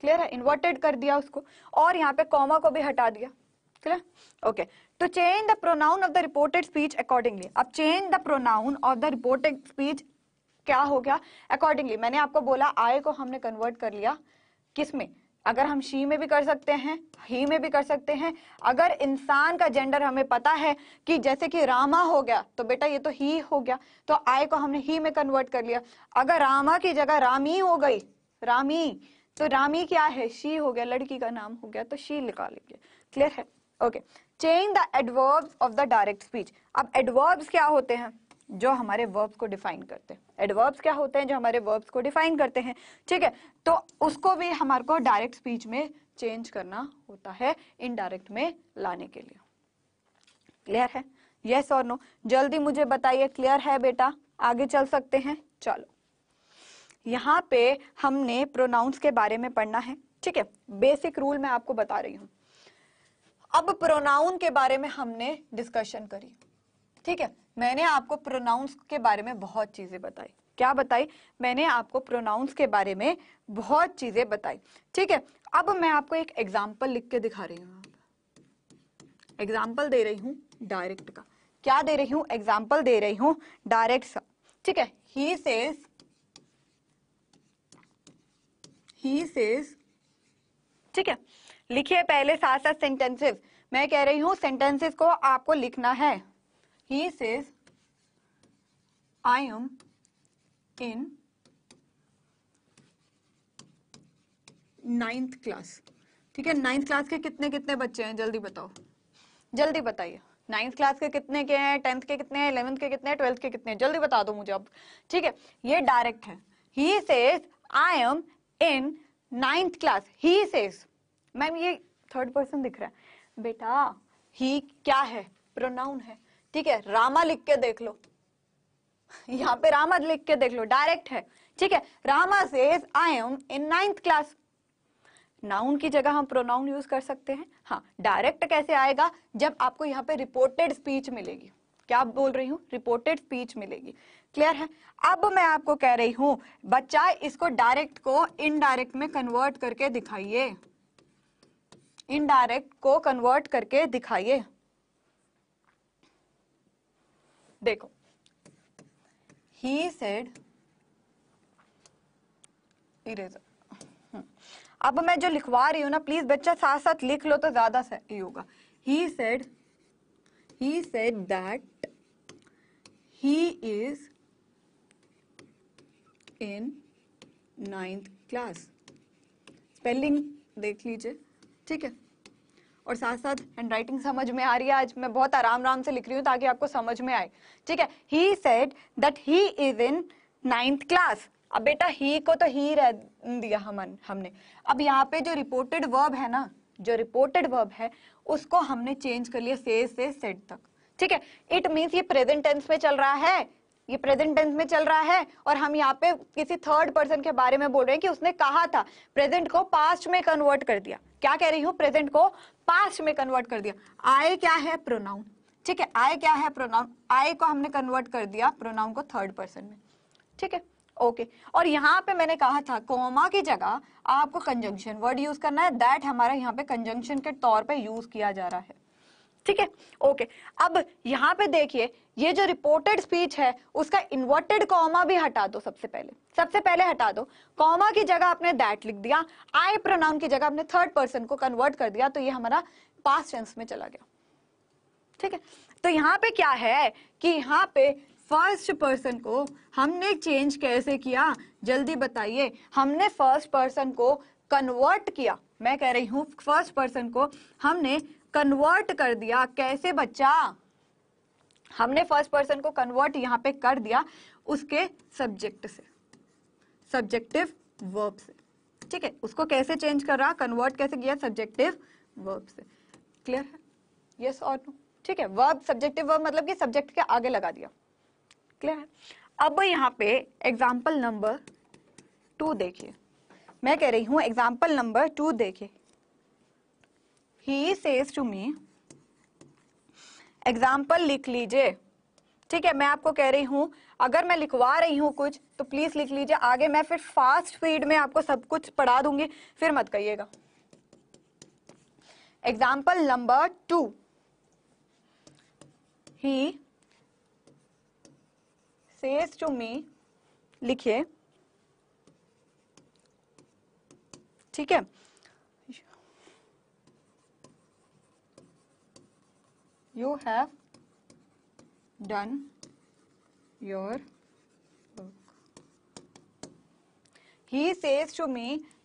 क्लियर है इन्वर्टेड कर दिया उसको और यहाँ पे कॉमा को भी हटा दिया क्लियर ओके तो change the pronoun of the reported speech accordingly अब change the pronoun of the reported speech क्या हो गया अकॉर्डिंगली मैंने आपको बोला आय को हमने कन्वर्ट कर लिया किस में अगर हम शी में भी कर सकते हैं ही में भी कर सकते हैं अगर इंसान का जेंडर हमें पता है कि जैसे कि रामा हो गया तो बेटा ये तो ही हो गया तो आय को हमने ही में कन्वर्ट कर लिया अगर रामा की जगह रामी हो गई रामी तो रामी क्या है शी हो गया लड़की का नाम हो गया तो शी लिखा लेंगे क्लियर है okay change the adverbs of the direct speech अब एडवर्ब्स क्या होते हैं जो हमारे वर्ब्स को डिफाइन करते हैं एडवर्ब्स क्या होते हैं जो हमारे वर्ब्स को डिफाइन करते हैं ठीक है तो उसको भी हमारे को डायरेक्ट स्पीच में चेंज करना होता है इनडायरेक्ट में लाने के लिए क्लियर है यस और नो जल्दी मुझे बताइए क्लियर है बेटा आगे चल सकते हैं चलो यहाँ पे हमने प्रोनाउंस के बारे में पढ़ना है ठीक है बेसिक रूल मैं आपको बता रही हूं अब प्रोनाउन के बारे में हमने डिस्कशन करी ठीक है मैंने आपको प्रोनाउंस के बारे में बहुत चीज़ें बताई क्या बताई मैंने आपको प्रोनाउंस के बारे में बहुत चीज़ें बताई ठीक है अब मैं आपको एक एग्जाम्पल लिख के दिखा रही हूँ एग्जाम्पल दे रही हूँ डायरेक्ट का क्या दे रही हूँ एग्जाम्पल दे रही हूँ डायरेक्ट का ठीक है ही सेज ही सेज ठीक है लिखिए पहले साथ साथ सेंटेंसेस मैं कह रही हूँ सेंटेंसेस को आपको लिखना है he says, I am in ninth class ठीक है नाइन्थ क्लास के कितने कितने बच्चे हैं जल्दी बताओ जल्दी बताइए नाइन्थ क्लास के कितने के हैं टेंथ के कितने हैं इलेवंथ के कितने हैं ट्वेल्थ के कितने हैं जल्दी बता दो मुझे अब ठीक है ये डायरेक्ट है he says I am in ninth class he says ma'am ये थर्ड पर्सन दिख रहा है बेटा ही क्या है प्रोनाउन है ठीक है रामा लिख के देख लो यहाँ पे रामा लिख के देख लो डायरेक्ट है ठीक है Rama says I am in ninth class noun की जगह हम प्रोनाउन यूज कर सकते हैं हाँ डायरेक्ट कैसे आएगा जब आपको यहाँ पे रिपोर्टेड स्पीच मिलेगी क्या बोल रही हूँ रिपोर्टेड स्पीच मिलेगी क्लियर है अब मैं आपको कह रही हूं बच्चा इसको डायरेक्ट को इनडायरेक्ट में कन्वर्ट करके दिखाइए इनडायरेक्ट को कन्वर्ट करके दिखाइए देखो ही सेड इरेजर अब मैं जो लिखवा रही हूं ना प्लीज बच्चा साथ साथ लिख लो तो ज्यादा सही होगा he said he said that he is in ninth class spelling देख लीजिए ठीक है और साथ साथ हैंड राइटिंग समझ में आ रही है आज मैं बहुत आराम आराम से लिख रही हूँ ताकि आपको समझ में आए ठीक है he said that he is in ninth class अब बेटा ही को तो ही रह दिया हमन हमने अब यहाँ पे जो रिपोर्टेड वर्ब है ना जो रिपोर्टेड वर्ब है उसको हमने चेंज कर लिया से से सेट तक ठीक है इट मीन्स ये प्रेजेंट टेंस में चल रहा है ये प्रेजेंट टेंस में चल रहा है और हम यहाँ पे किसी थर्ड पर्सन के बारे में बोल रहे हैं कि उसने कहा था प्रेजेंट को पास्ट में कन्वर्ट कर दिया क्या कह रही हूँ प्रेजेंट को पास्ट में कन्वर्ट कर दिया आए क्या है प्रोनाउन ठीक है आए क्या है प्रोनाउन आए को हमने कन्वर्ट कर दिया प्रोनाउन को थर्ड पर्सन में ठीक है ओके okay. और यहाँ पे मैंने कहा था कोमा की जगह आपको कंजंक्शन वर्ड यूज करना है दैट हमारा यहाँ पे कंजंक्शन के तौर पे यूज किया जा रहा है ठीक है ओके अब यहाँ पे देखिए ये जो रिपोर्टेड स्पीच है उसका इन्वर्टेड कॉमा भी हटा दो सबसे पहले सबसे पहले हटा दो कॉमा की जगह आपने दैट लिख दिया आई प्रोनाउन की जगह आपने थर्ड पर्सन को कन्वर्ट कर दिया तो ये हमारा पास टेंस में चला गया ठीक है तो यहाँ पे क्या है कि यहाँ पे फर्स्ट पर्सन को हमने चेंज कैसे किया जल्दी बताइए हमने फर्स्ट पर्सन को कन्वर्ट किया मैं कह रही हूँ फर्स्ट पर्सन को हमने कन्वर्ट कर दिया कैसे बच्चा हमने फर्स्ट पर्सन को कन्वर्ट यहाँ पे कर दिया उसके सब्जेक्ट से सब्जेक्टिव वर्ब से ठीक है उसको कैसे चेंज कर रहा कन्वर्ट कैसे किया सब्जेक्टिव वर्ब से क्लियर है यस और नो ठीक है वर्ब सब्जेक्टिव वर्ब मतलब कि सब्जेक्ट के आगे लगा दिया क्लियर है अब यहाँ पे एग्जाम्पल नंबर टू देखिए मैं कह रही हूं एग्जाम्पल नंबर टू देखिए he says to me example लिख लीजिए ठीक है मैं आपको कह रही हूँ अगर मैं लिखवा रही हूँ कुछ तो प्लीज लिख लीजिए आगे मैं फिर फास्ट स्पीड में आपको सब कुछ पढ़ा दूंगी फिर मत कहिएगा example number two he says to me लिखिए ठीक है you have done your work he says to me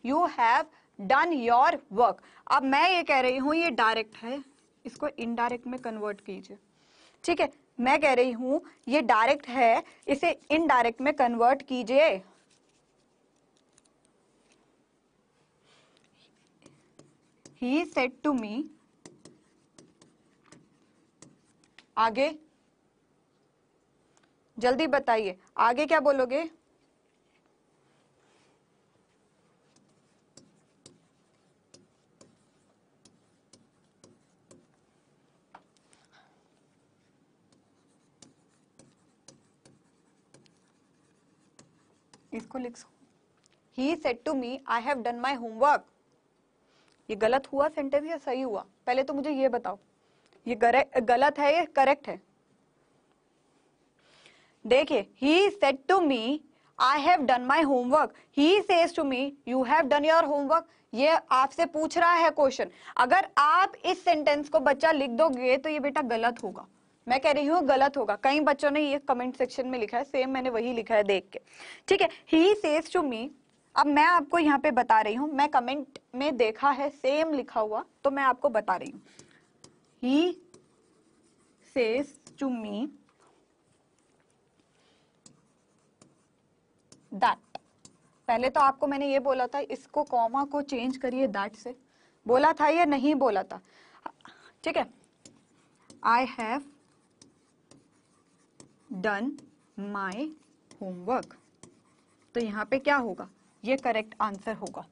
you have done your work अब मैं ये कह रही हूँ ये डायरेक्ट है इसको इनडायरेक्ट में कन्वर्ट कीजिए ठीक है मैं कह रही हूं ये डायरेक्ट है इसे इनडायरेक्ट में कन्वर्ट कीजिए he said to me आगे जल्दी बताइए आगे क्या बोलोगे इसको लिख he said to me I have done my homework ये गलत हुआ सेंटेंस या सही हुआ पहले तो मुझे ये बताओ ये गलत है ये करेक्ट है देखिए he said to me I have done my homework he says to me you have done your homework ये आपसे पूछ रहा है क्वेश्चन अगर आप इस सेंटेंस को बच्चा लिख दोगे तो ये बेटा गलत होगा मैं कह रही हूँ गलत होगा कई बच्चों ने ये कमेंट सेक्शन में लिखा है सेम मैंने वही लिखा है देख के ठीक है ही सेज टू मी अब मैं आपको यहाँ पे बता रही हूँ मैं कमेंट में देखा है सेम लिखा हुआ तो मैं आपको बता रही हूँ he says to me that पहले तो आपको मैंने ये बोला था इसको कॉमा को चेंज करिए दैट से बोला था या नहीं बोला था ठीक है I have done my homework तो यहाँ पे क्या होगा ये करेक्ट आंसर होगा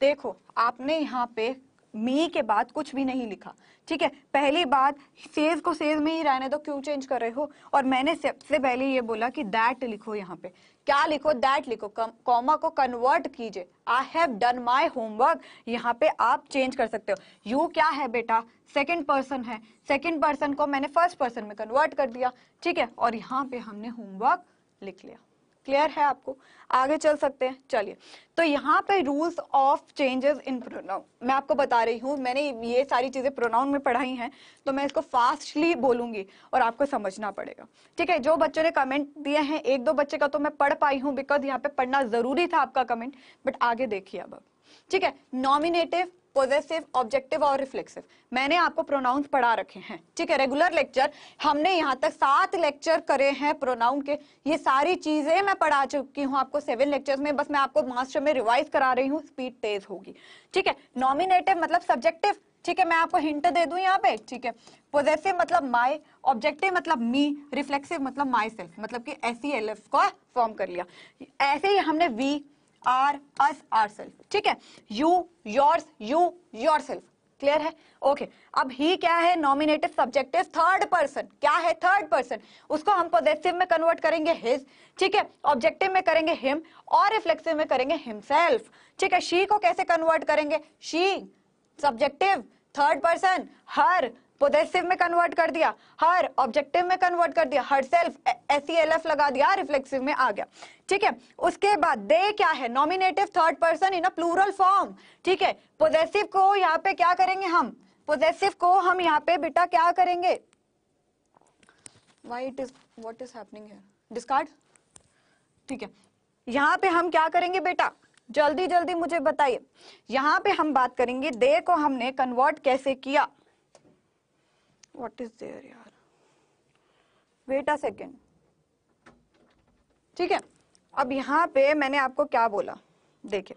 देखो आपने यहाँ पे मी के बाद कुछ भी नहीं लिखा ठीक है पहली बात सेज को सेज में ही रहने दो क्यों चेंज कर रहे हो और मैंने सबसे पहले ये बोला कि दैट लिखो यहाँ पे क्या लिखो दैट लिखो कॉमा को कन्वर्ट कीजिए I have done my homework यहाँ पे आप चेंज कर सकते हो यू क्या है बेटा सेकेंड पर्सन है सेकेंड पर्सन को मैंने फर्स्ट पर्सन में कन्वर्ट कर दिया ठीक है और यहाँ पे हमने होमवर्क लिख लिया क्लियर है आपको आगे चल सकते हैं चलिए तो यहाँ पे rules of changes in pronoun मैं आपको बता रही हूँ मैंने ये सारी चीज़ें प्रोनाउन में पढ़ाई हैं तो मैं इसको फास्टली बोलूंगी और आपको समझना पड़ेगा ठीक है जो बच्चों ने कमेंट दिए हैं एक दो बच्चे का तो मैं पढ़ पाई हूँ बिकॉज यहाँ पे पढ़ना जरूरी था आपका कमेंट बट आगे देखिए अब ठीक है नॉमिनेटिव पोजेसिव ऑब्जेक्टिव और रिफ्लेक्सिव मैंने आपको प्रोनाउंस पढ़ा रखे हैं ठीक है रेगुलर लेक्चर हमने यहाँ तक सात लेक्चर करे हैं प्रोनाउन के ये सारी चीजें मैं पढ़ा चुकी हूँ आपको सेवन लेक्चर्स में बस मैं आपको मास्टर में रिवाइज करा रही हूँ स्पीड तेज होगी ठीक है नॉमिनेटिव मतलब सब्जेक्टिव ठीक है मैं आपको हिंट दे दू यहाँ पे ठीक है पोजेसिव मतलब माय ऑब्जेक्टिव मतलब मी रिफ्लेक्सिव मतलब माय सेल्फ मतलब कि ऐसी एल को फॉर्म कर लिया ऐसे ही हमने we our us ourself ठीक है you yours you yourself clear है ओके okay. अब ही क्या है nominative subject is third person क्या है थर्ड पर्सन उसको हम पोजेसिव में कन्वर्ट करेंगे हिज ठीक है ऑब्जेक्टिव में करेंगे हिम और रिफ्लेक्सिव में करेंगे हिमसेल्फ ठीक है शी को कैसे कन्वर्ट करेंगे she subjective third person her possessive में कन्वर्ट कर दिया हर ऑब्जेक्टिव में कन्वर्ट कर दिया हर सेल्फ एस e लगा दिया रिफ्लेक्सिव में आ गया ठीक है उसके बाद दे क्या है nominative third person in a plural form ठीक है पोजेसिव को यहाँ पे क्या करेंगे हम पोजेसिव को हम यहाँ पे बेटा क्या करेंगे why it is what is happening discard ठीक है यहाँ पे हम क्या करेंगे बेटा जल्दी जल्दी मुझे बताइए यहाँ पे हम बात करेंगे दे को हमने कन्वर्ट कैसे किया what is there यार wait a second theek hai ab yahan pe maine aapko kya bola देखिए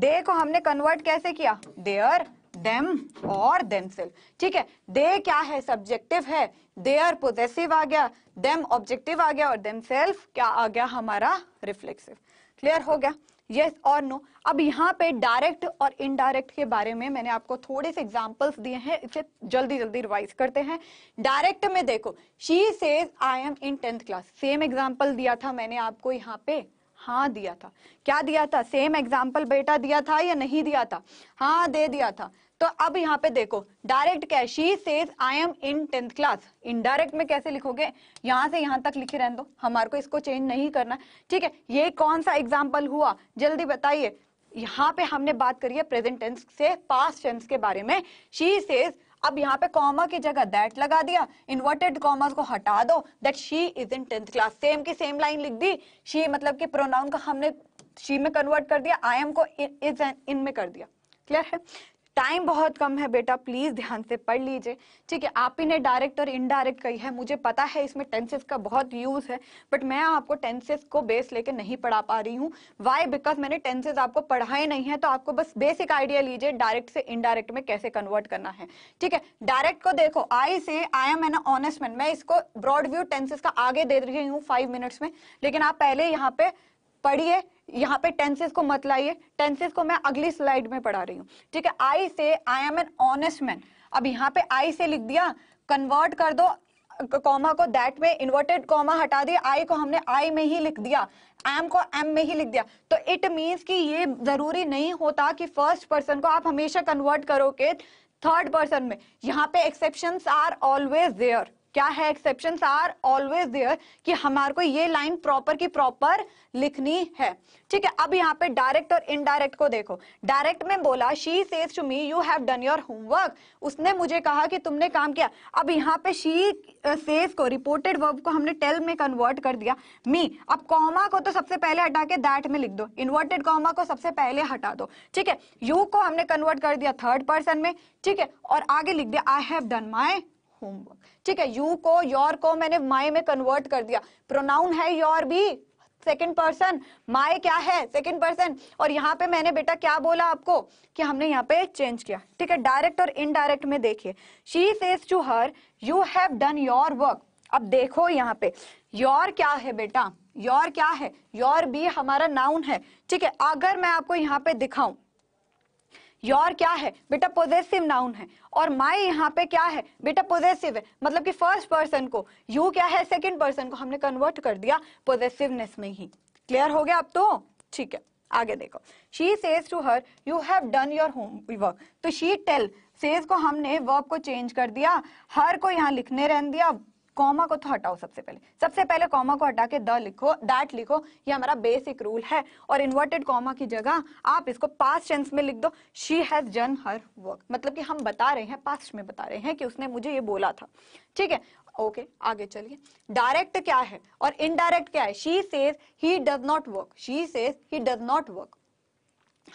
दे को हमने कन्वर्ट कैसे किया देयर देम और देमसेल ठीक है दे क्या है सब्जेक्टिव है देयर पोजेसिव आ गया देम ऑब्जेक्टिव आ गया और देम क्या आ गया हमारा रिफ्लेक्सिव क्लियर हो गया यस और नो अब यहाँ पे डायरेक्ट और इनडायरेक्ट के बारे में मैंने आपको थोड़े से एग्जाम्पल्स दिए हैं इसे जल्दी जल्दी रिवाइज करते हैं डायरेक्ट में देखो she says I am in tenth class same example दिया था मैंने आपको यहाँ पे हाँ दिया था क्या दिया था सेम एग्जाम्पल बेटा दिया था या नहीं दिया था हाँ दे दिया था तो अब यहाँ पे देखो डायरेक्ट क्या she says I am in tenth class indirect में कैसे लिखोगे यहां से यहां तक लिखे रहने दो हमारे को इसको चेंज नहीं करना ठीक है ये कौन सा एग्जाम्पल हुआ जल्दी बताइए यहाँ पे हमने बात करी है प्रेजेंट टेंस से पास्ट टेंस के बारे में शी सेज अब यहाँ पे कॉमा की जगह दैट लगा दिया इन्वर्टेड कॉमर्स को हटा दो that she is in tenth class same की सेम लाइन लिख दी शी मतलब कि प्रोनाउन का हमने शी में कन्वर्ट कर दिया आई एम को इज इन में कर दिया क्लियर है टाइम बहुत कम है बेटा प्लीज ध्यान से पढ़ लीजिए ठीक है आप ही ने डायरेक्ट और इनडायरेक्ट कही है मुझे पता है इसमें टेंसेस का बहुत यूज है बट मैं आपको टेंसेस को बेस लेके नहीं पढ़ा पा रही हूँ वाई बिकॉज मैंने टेंसेस आपको पढ़ाए नहीं है तो आपको बस बेसिक आइडिया लीजिए डायरेक्ट से इनडायरेक्ट में कैसे कन्वर्ट करना है ठीक है डायरेक्ट को देखो I say I am an honest man मैं इसको ब्रॉड व्यू टेंसेस का आगे दे रही हूँ फाइव मिनट्स में लेकिन आप पहले यहाँ पे पढ़िए यहाँ पे टेंसेस को मत लाइए टेंसेस को मैं अगली स्लाइड में पढ़ा रही हूँ ठीक है I say I am an honest man अब यहाँ पे आई से लिख दिया कन्वर्ट कर दो कॉमा को दैट में इन्वर्टेड कॉमा हटा दिया आई को हमने आई में ही लिख दिया एम को एम में ही लिख दिया तो इट मीन्स कि ये जरूरी नहीं होता कि फर्स्ट पर्सन को आप हमेशा कन्वर्ट करोगे थर्ड पर्सन में यहाँ पे एक्सेप्शन आर ऑलवेज देयर क्या है एक्सेप्शन आर ऑलवेज देयर कि हमारे को ये लाइन प्रॉपर की प्रॉपर लिखनी है ठीक है अब यहाँ पे डायरेक्ट और इनडायरेक्ट को देखो डायरेक्ट में बोला she says to me you have done your homework उसने मुझे कहा कि तुमने काम किया अब यहाँ पे शी सेज को रिपोर्टेड वर्ब को हमने टेल में कन्वर्ट कर दिया मी अब कॉमा को तो सबसे पहले हटा के दैट में लिख दो इन्वर्टेड कॉमा को सबसे पहले हटा दो ठीक है यू को हमने कन्वर्ट कर दिया थर्ड पर्सन में ठीक है और आगे लिख दिया I have done my homework ठीक है यू को योर को मैंने माई में कन्वर्ट कर दिया प्रोनाउन है योर भी सेकेंड पर्सन माए क्या है सेकेंड पर्सन और यहाँ पे मैंने बेटा क्या बोला आपको कि हमने यहाँ पे चेंज किया ठीक है डायरेक्ट और इनडायरेक्ट में देखिए she says to her you have done your work अब देखो यहाँ पे योर क्या है बेटा योर क्या है योर भी हमारा नाउन है ठीक है अगर मैं आपको यहाँ पे दिखाऊं योर क्या है बेटा पोजेसिव नाउन है और माई यहाँ पे क्या है बेटा पोजेसिव है मतलब कि फर्स्ट पर्सन को यू क्या है सेकेंड पर्सन को हमने कन्वर्ट कर दिया पोजेसिवनेस में ही क्लियर हो गया अब तो ठीक है आगे देखो she says to her you have done your homework तो शी टेल सेज को हमने वर्ब को चेंज कर दिया हर को यहाँ लिखने रहने दिया कॉमा को तो हटाओ सबसे पहले सबसे पहले कॉमा को हटा के द लिखो दैट लिखो ये हमारा बेसिक रूल है और इन्वर्टेड कॉमा की जगह आप इसको पास्ट टेंस में लिख दो she has done her work मतलब कि हम बता रहे हैं पास्ट में बता रहे हैं कि उसने मुझे ये बोला था ठीक है ओके okay, आगे चलिए डायरेक्ट क्या है और इनडायरेक्ट क्या है she says he does not work she says he does not work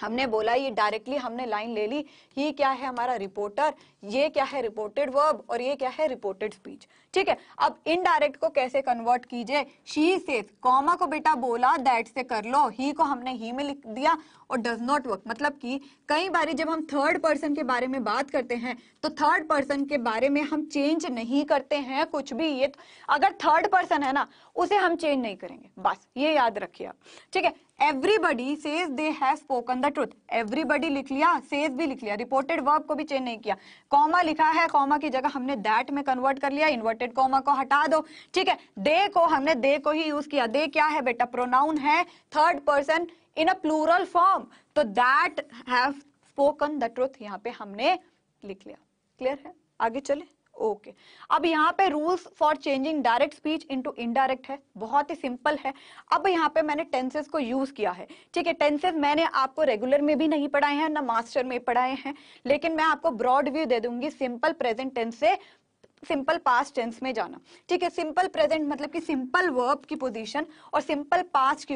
हमने बोला ये डायरेक्टली हमने लाइन ले ली ये क्या है हमारा रिपोर्टर ये क्या है रिपोर्टेड वर्ब और ये क्या है रिपोर्टेड स्पीच ठीक है अब इनडायरेक्ट को कैसे कन्वर्ट कीजिए शी से कॉमा को बेटा बोला दैट से कर लो ही को हमने ही में लिख दिया और डज नॉट वर्क मतलब कि कई बार जब हम थर्ड पर्सन के बारे में बात करते हैं तो थर्ड पर्सन के बारे में हम चेंज नहीं करते हैं कुछ भी ये तो- अगर थर्ड पर्सन है ना उसे हम चेंज नहीं करेंगे बस ये याद रखिए आप ठीक है everybody says they have spoken the truth everybody लिख लिया सेज भी लिख लिया रिपोर्टेड वर्ब को भी चेंज नहीं किया कॉमा लिखा है कॉमा की जगह हमने दैट में कन्वर्ट कर लिया इन्वर्टेड कॉमा को हटा दो ठीक है दे को हमने दे को ही यूज किया दे क्या है बेटा प्रोनाउन है third person in a plural form तो that have spoken the truth यहाँ पे हमने लिख लिया क्लियर है आगे चले ओके अब यहाँ पे rules for changing direct speech into indirect है बहुत ही सिंपल है अब यहाँ पे मैंने टेंसेस को यूज किया है ठीक है टेंसेस मैंने आपको रेगुलर में भी नहीं पढ़ाए हैं ना मास्टर में पढ़ाए हैं लेकिन मैं आपको ब्रॉड व्यू दे दूंगी सिंपल प्रेजेंट टेंस से सिंपल पास्ट टेंस में जाना ठीक है सिंपल प्रेजेंट मतलब कि सिंपल वर्ब की पोजीशन और सिंपल पास्ट की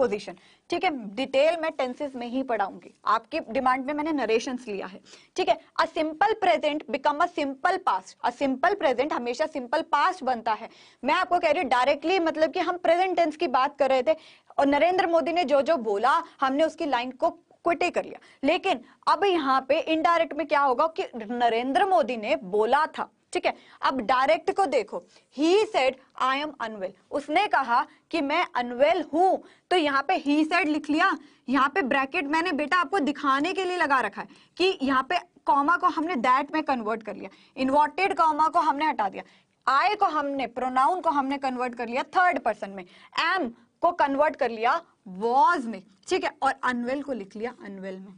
पोजिशन ठीक है डिटेल में टेंसेज में ही पढ़ाऊंगी आपके डिमांड में मैंने नरेशन लिया है ठीक है a simple present become a simple past a simple present हमेशा सिंपल पास्ट बनता है मैं आपको कह रही हूँ डायरेक्टली मतलब कि हम प्रेजेंट टेंस की बात कर रहे थे और नरेंद्र मोदी ने जो जो बोला हमने उसकी लाइन को क्विटे कर लिया लेकिन अब यहाँ पे इनडायरेक्ट में क्या होगा कि नरेंद्र मोदी ने बोला था ठीक है अब डायरेक्ट को देखो he said I am unwell उसने कहा कि मैं अनवेल हूं तो यहाँ पे ही सेड लिख लिया यहाँ पे ब्रैकेट मैंने बेटा आपको दिखाने के लिए लगा रखा है कि यहाँ पे कॉमा को हमने दैट में कन्वर्ट कर लिया इन्वर्टेड कॉमा को हमने हटा दिया आई को हमने प्रोनाउन को हमने कन्वर्ट कर लिया थर्ड पर्सन में एम को कन्वर्ट कर लिया वॉज में ठीक है और अनवेल को लिख लिया अनवेल में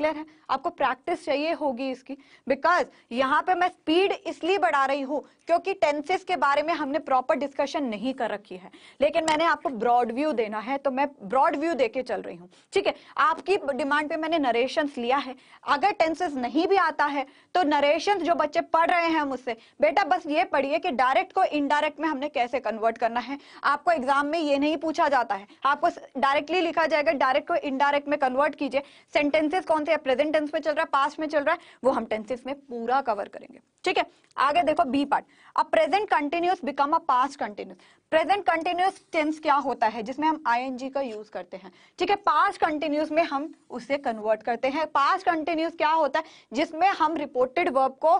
क्लियर है आपको प्रैक्टिस चाहिए होगी इसकी बिकॉज यहाँ पे मैं स्पीड इसलिए बढ़ा रही हूँ क्योंकि टेंसेस के बारे में हमने प्रॉपर डिस्कशन नहीं कर रखी है लेकिन मैंने आपको ब्रॉड व्यू देना है तो मैं ब्रॉड व्यू देके चल रही हूँ ठीक है आपकी डिमांड पे मैंने नरेशन लिया है अगर टेंसेस नहीं भी आता है तो नरेशन जो बच्चे पढ़ रहे हैं मुझसे बेटा बस ये पढ़िए कि डायरेक्ट को इनडायरेक्ट में हमने कैसे कन्वर्ट करना है आपको एग्जाम में ये नहीं पूछा जाता है आपको डायरेक्टली लिखा जाएगा डायरेक्ट को इनडायरेक्ट में कन्वर्ट कीजिए सेंटेंसेस कौन से थे या प्रेजेंट टेंस में चल रहा है पास्ट में चल रहा है वो हम टेंसेस में पूरा कवर करेंगे ठीक है आगे देखो बी पार्ट अब present continuous become a past continuous present continuous tense क्या होता है जिसमें हम आईएनजी का यूज करते हैं ठीक है पास्ट कंटिन्यूस में हम उसे कन्वर्ट करते हैं पास्ट कंटिन्यूस क्या होता है जिसमें हम रिपोर्टेड वर्ब को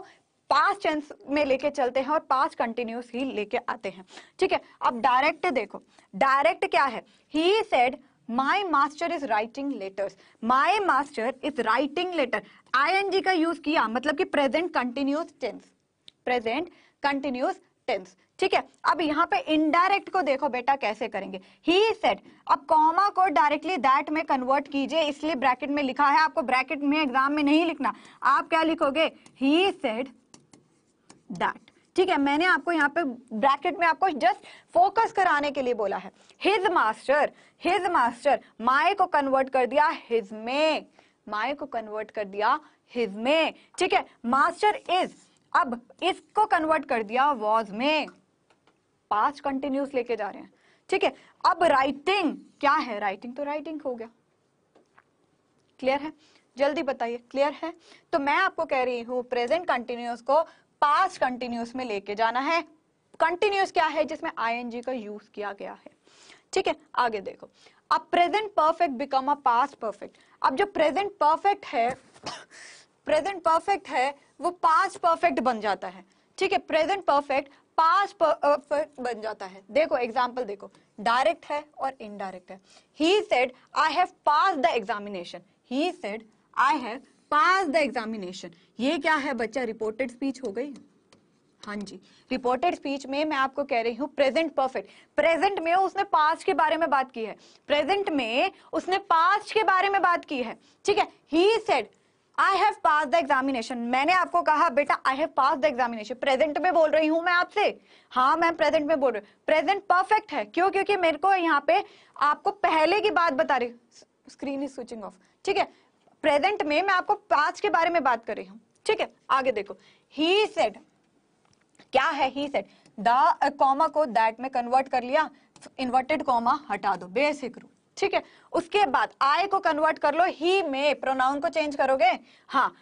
पास टेंस में लेके चलते हैं और पास कंटिन्यूस ही लेके आते हैं ठीक है अब डायरेक्ट देखो डायरेक्ट क्या है he said my master is writing letters my master is writing letter I N G का यूज किया मतलब कि present continuous tense present continuous tense ठीक है अब यहाँ पे इनडायरेक्ट को देखो बेटा कैसे करेंगे ही सेट अब कॉमा को डायरेक्टली दैट में कन्वर्ट कीजिए इसलिए ब्रैकेट में लिखा है आपको ब्रैकेट में एग्जाम में नहीं लिखना आप क्या लिखोगे ही सेट दैट ठीक है मैंने आपको यहाँ पे ब्रैकेट में आपको जस्ट फोकस कराने के लिए बोला है हिज मास्टर हिज मास्टर माए को कन्वर्ट कर दिया हिज में माए को कन्वर्ट कर दिया हिज में ठीक है मास्टर इज अब इसको कन्वर्ट कर दिया वॉज में पास्ट कंटिन्यूस लेके जा रहे हैं ठीक है अब राइटिंग क्या है राइटिंग तो राइटिंग हो गया क्लियर है जल्दी बताइए क्लियर है तो मैं आपको कह रही हूं प्रेजेंट कंटिन्यूस को पास कंटिन्यूस में लेके जाना है कंटिन्यूस क्या है जिसमें आई का यूज किया गया है ठीक है आगे देखो अब present perfect become a past perfect अब जो प्रेजेंट परफेक्ट है प्रेजेंट परफेक्ट है वो पास परफेक्ट बन जाता है ठीक है प्रेजेंट परफेक्ट पास परफेक्ट बन जाता है देखो एग्जांपल देखो डायरेक्ट है और इनडायरेक्ट है he said I have pass the examination he said I have pass the examination ये क्या है बच्चा रिपोर्टेड स्पीच हो गई हाँ जी रिपोर्टेड स्पीच में मैं आपको कह रही हूँ प्रेजेंट परफेक्ट प्रेजेंट में उसने पास्ट के बारे में बात की है प्रेजेंट में उसने पास्ट के बारे में बात की है ठीक है he said I have pass the examination मैंने आपको कहा बेटा I have pass the examination present में बोल रही हूँ मैं आपसे हाँ मैम प्रेजेंट में बोल रही हूँ प्रेजेंट परफेक्ट है क्यों क्योंकि मेरे को यहाँ पे आपको पहले की बात बता रही स्क्रीन इज स्विचिंग ऑफ ठीक है प्रेजेंट में मैं आपको पास के बारे में बात कर रही हूं ठीक है आगे देखो ही सेड क्या है ही सेड द कॉमा को दैट में कन्वर्ट कर लिया इन्वर्टेड कॉमा हटा दो बेसिक रूल ठीक है उसके बाद आई को कन्वर्ट कर लो ही में प्रोनाउन को चेंज करोगे हाँ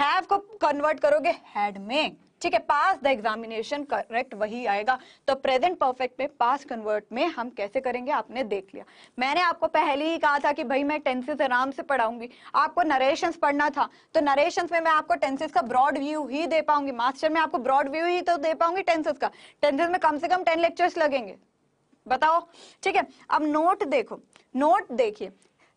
हैव को कन्वर्ट करोगे हैड में ठीक है पास द एग्जामिनेशन करेक्ट वही आएगा तो प्रेजेंट परफेक्ट में पास कन्वर्ट में हम कैसे करेंगे आपने देख लिया मैंने आपको पहले ही कहा था कि भाई मैं टेंसेस आराम से पढ़ाऊंगी आपको नरेशन पढ़ना था तो नरेशन में मैं आपको टेंसेस का ब्रॉड व्यू ही दे पाऊंगी मास्टर में आपको ब्रॉड व्यू ही तो दे पाऊंगी टेंसेस का टेंसेस में कम से कम टेन लेक्चर्स लगेंगे बताओ ठीक है अब नोट देखो नोट देखिए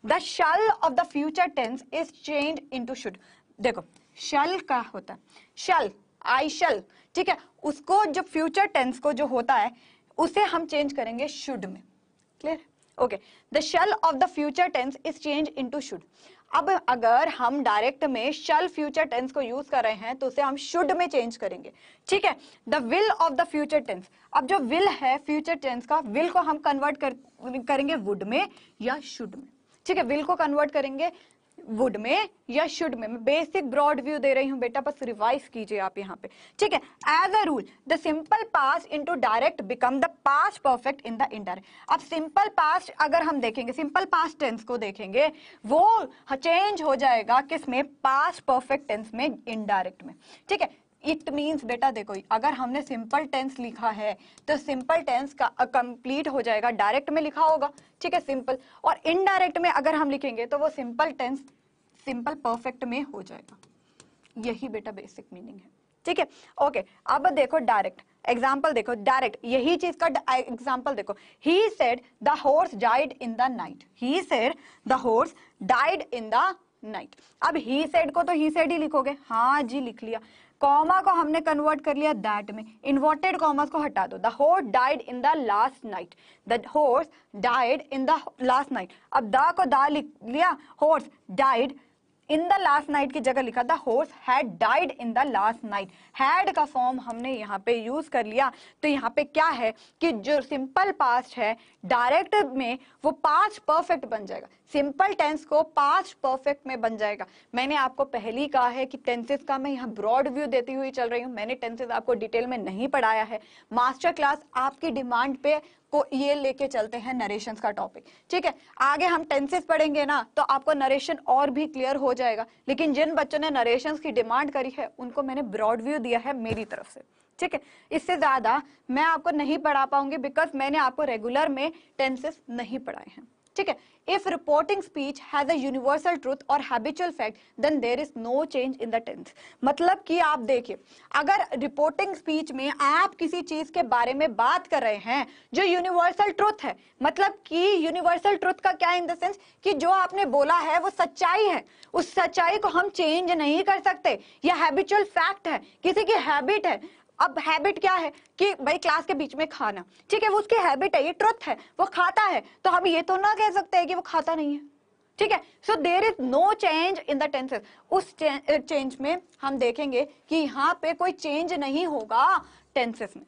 the shall of the future tense is change to should देखो शल का होता है शल आई शल ठीक है उसको जो फ्यूचर टेंस को जो होता है उसे हम चेंज करेंगे शुड में clear okay the shall of the future tense is change into should अब अगर हम डायरेक्ट में शल फ्यूचर टेंस को यूज कर रहे हैं तो उसे हम शुड में चेंज करेंगे ठीक है the will of the future tense अब जो विल है फ्यूचर टेंस का विल को हम कन्वर्ट कर, करेंगे वुड में या शुड में ठीक है विल को कन्वर्ट करेंगे वुड में या शुड में मैं बेसिक ब्रॉड व्यू दे रही हूँ बेटा बस रिवाइज कीजिए आप यहाँ पे ठीक है as a rule the simple in into direct become the past perfect in the indirect अब सिंपल पास अगर हम देखेंगे सिंपल पास टेंस को देखेंगे वो चेंज हो जाएगा किस में पास परफेक्ट टेंस में इनडायरेक्ट में ठीक है इट मीन्स बेटा देखो अगर हमने सिंपल टेंस लिखा है तो सिंपल टेंस का कंप्लीट हो जाएगा डायरेक्ट में लिखा होगा ठीक है सिंपल और इनडायरेक्ट में अगर हम लिखेंगे तो वो सिंपल टेंस सिंपल परफेक्ट में हो जाएगा यही बेटा बेसिक मीनिंग है ठीक है ओके अब देखो डायरेक्ट एग्जाम्पल देखो डायरेक्ट यही चीज का एग्जाम्पल देखो he said the horse died in the night he said the horse died in the night अब ही सेड को तो ही सेड ही लिखोगे हाँ जी लिख लिया कॉमा को हमने कन्वर्ट कर लिया दैट में इन्वर्टेड कॉमास को हटा दो the horse died in the last night the horse died in the last night अब द को दा लिख लिया horse died in the last night की जगह लिखा था horse had died in the last night had का फॉर्म हमने यहाँ पे यूज कर लिया तो यहाँ पे क्या है कि जो सिंपल पास्ट है डायरेक्ट में वो पास्ट परफेक्ट बन जाएगा सिंपल टेंस को पास्ट परफेक्ट में बन जाएगा मैंने आपको पहले ही कहा है कि टेंसेस का मैं यहाँ ब्रॉड व्यू देती हुई चल रही हूँ मैंने टेंसेस आपको डिटेल में नहीं पढ़ाया है मास्टर क्लास आपकी डिमांड पे को ये लेके चलते हैं नरेशन का टॉपिक ठीक है आगे हम टेंसेस पढ़ेंगे ना तो आपको नरेशन और भी क्लियर हो जाएगा लेकिन जिन बच्चों ने नरेशन की डिमांड करी है उनको मैंने ब्रॉड व्यू दिया है मेरी तरफ से ठीक है इससे ज्यादा मैं आपको नहीं पढ़ा पाऊंगी बिकॉज मैंने आपको रेगुलर में टेंसेस नहीं पढ़ाए हैं ठीक है if reporting speech has a universal truth और habitual fact then there is no change in the tense मतलब कि आप देखिए अगर रिपोर्टिंग स्पीच में आप किसी चीज के बारे में बात कर रहे हैं जो यूनिवर्सल ट्रूथ है मतलब कि यूनिवर्सल ट्रूथ का क्या इन द सेंस कि जो आपने बोला है वो सच्चाई है उस सच्चाई को हम चेंज नहीं कर सकते यह हैबिचुअल फैक्ट है किसी की हैबिट है अब हैबिट क्या है कि भाई क्लास के बीच में खाना ठीक है वो उसकी हैबिट है ये ट्रुथ है वो खाता है तो हम ये तो ना कह सकते हैं कि वो खाता नहीं है ठीक है so there is no change in the tenses उस चेंज में हम देखेंगे कि यहाँ पे कोई चेंज नहीं होगा टेंसेस में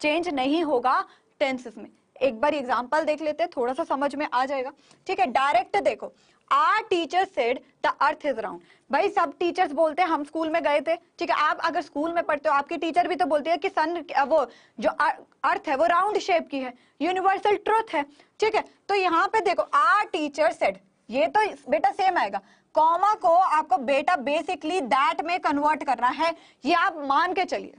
चेंज नहीं होगा टेंसेस में एक बार एग्जाम्पल देख लेते हैं थोड़ा सा समझ में आ जाएगा ठीक है डायरेक्ट देखो our teacher said the earth is round भाई सब टीचर्स बोलते हैं हम स्कूल में गए थे ठीक है आप अगर स्कूल में पढ़ते हो आपकी टीचर भी तो बोलती है कि सन वो जो अर्थ है वो राउंड शेप की है यूनिवर्सल ट्रूथ है ठीक है तो यहाँ पे देखो आर टीचर सेड ये तो बेटा सेम आएगा कॉमा को आपको बेटा बेसिकली दैट में कन्वर्ट करना है ये आप मान के चलिए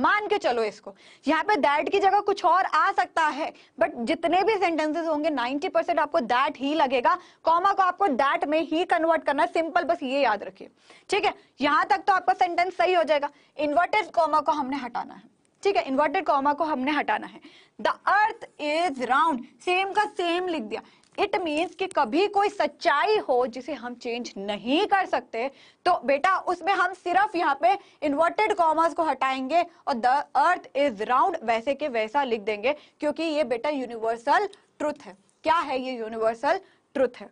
मान के चलो इसको यहाँ पे दैट की जगह कुछ और आ सकता है बट जितने भी सेंटेंसेस होंगे 90 परसेंट आपको दैट ही लगेगा कॉमा को आपको दैट में ही कन्वर्ट करना सिंपल बस ये याद रखिए ठीक है यहाँ तक तो आपका सेंटेंस सही हो जाएगा इन्वर्टेड कॉमा को हमने हटाना है ठीक है इन्वर्टेड कॉमा को हमने हटाना है the earth is round same का सेम लिख दिया इट मीन्स कि कभी कोई सच्चाई हो जिसे हम चेंज नहीं कर सकते तो बेटा उसमें हम सिर्फ यहाँ पे इन्वर्टेड कॉमर्स को हटाएंगे और द अर्थ इज राउंड वैसे के वैसा लिख देंगे क्योंकि ये बेटा यूनिवर्सल ट्रुथ है क्या है ये यूनिवर्सल ट्रुथ है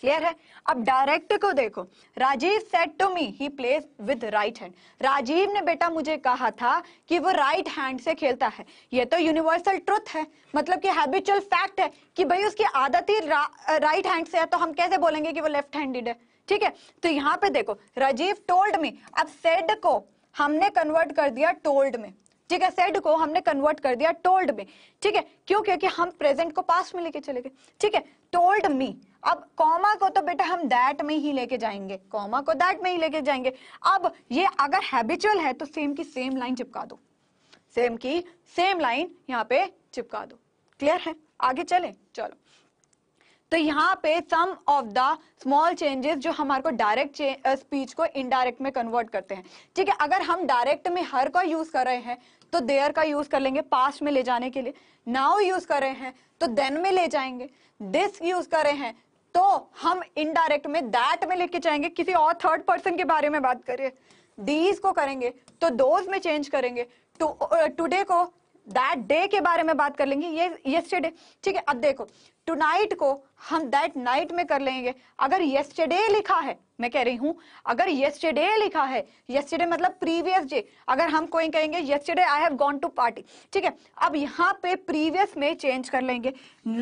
क्लियर है अब डायरेक्ट को देखो Rajiv said to me he plays with right hand Rajiv ने बेटा मुझे कहा था कि वो राइट right हैंड से खेलता है ये तो यूनिवर्सल ट्रुथ है मतलब कि हैबिचुअल फैक्ट है कि भाई उसकी आदत ही रा, राइट हैंड से है तो हम कैसे बोलेंगे कि वो लेफ्ट हैंडेड है ठीक है तो यहाँ पे देखो राजीव टोल्ड मी अब सेड को हमने कन्वर्ट कर दिया टोल्ड में ठीक है सेड को हमने कन्वर्ट कर दिया टोल्ड में ठीक है क्यों क्योंकि हम प्रेजेंट को पास में लेके चले गए ठीक है टोल्ड मी अब कॉमा को तो बेटा हम दैट में ही लेके जाएंगे कॉमा को दैट में ही लेके जाएंगे अब ये अगर हैबिचुअल है तो सेम की सेम लाइन चिपका दो सेम की सेम लाइन यहाँ पे चिपका दो क्लियर है आगे चले चलो तो यहाँ पे some of the small changes जो हमारे को डायरेक्ट स्पीच को इनडायरेक्ट में कन्वर्ट करते हैं ठीक है अगर हम डायरेक्ट में हर का यूज कर रहे हैं तो देयर का यूज कर लेंगे पास्ट में ले जाने के लिए नाउ यूज कर रहे हैं तो देन में ले जाएंगे दिस यूज कर रहे हैं तो हम इनडायरेक्ट में दैट में लेके जाएंगे किसी और थर्ड पर्सन के बारे में बात करें दीज को करेंगे तो दोज में चेंज करेंगे टुडे uh, को दैट डे के बारे में बात कर लेंगे ये येस्टरडे ठीक है अब देखो टुनाइट को हम दैट नाइट में कर लेंगे अगर येस्टरडे लिखा है मैं कह रही हूं अगर येस्टरडे लिखा है येस्टरडे मतलब प्रीवियस डे अगर हम कोई कहेंगे yesterday I have gone to party ठीक है अब यहाँ पे प्रीवियस में चेंज कर लेंगे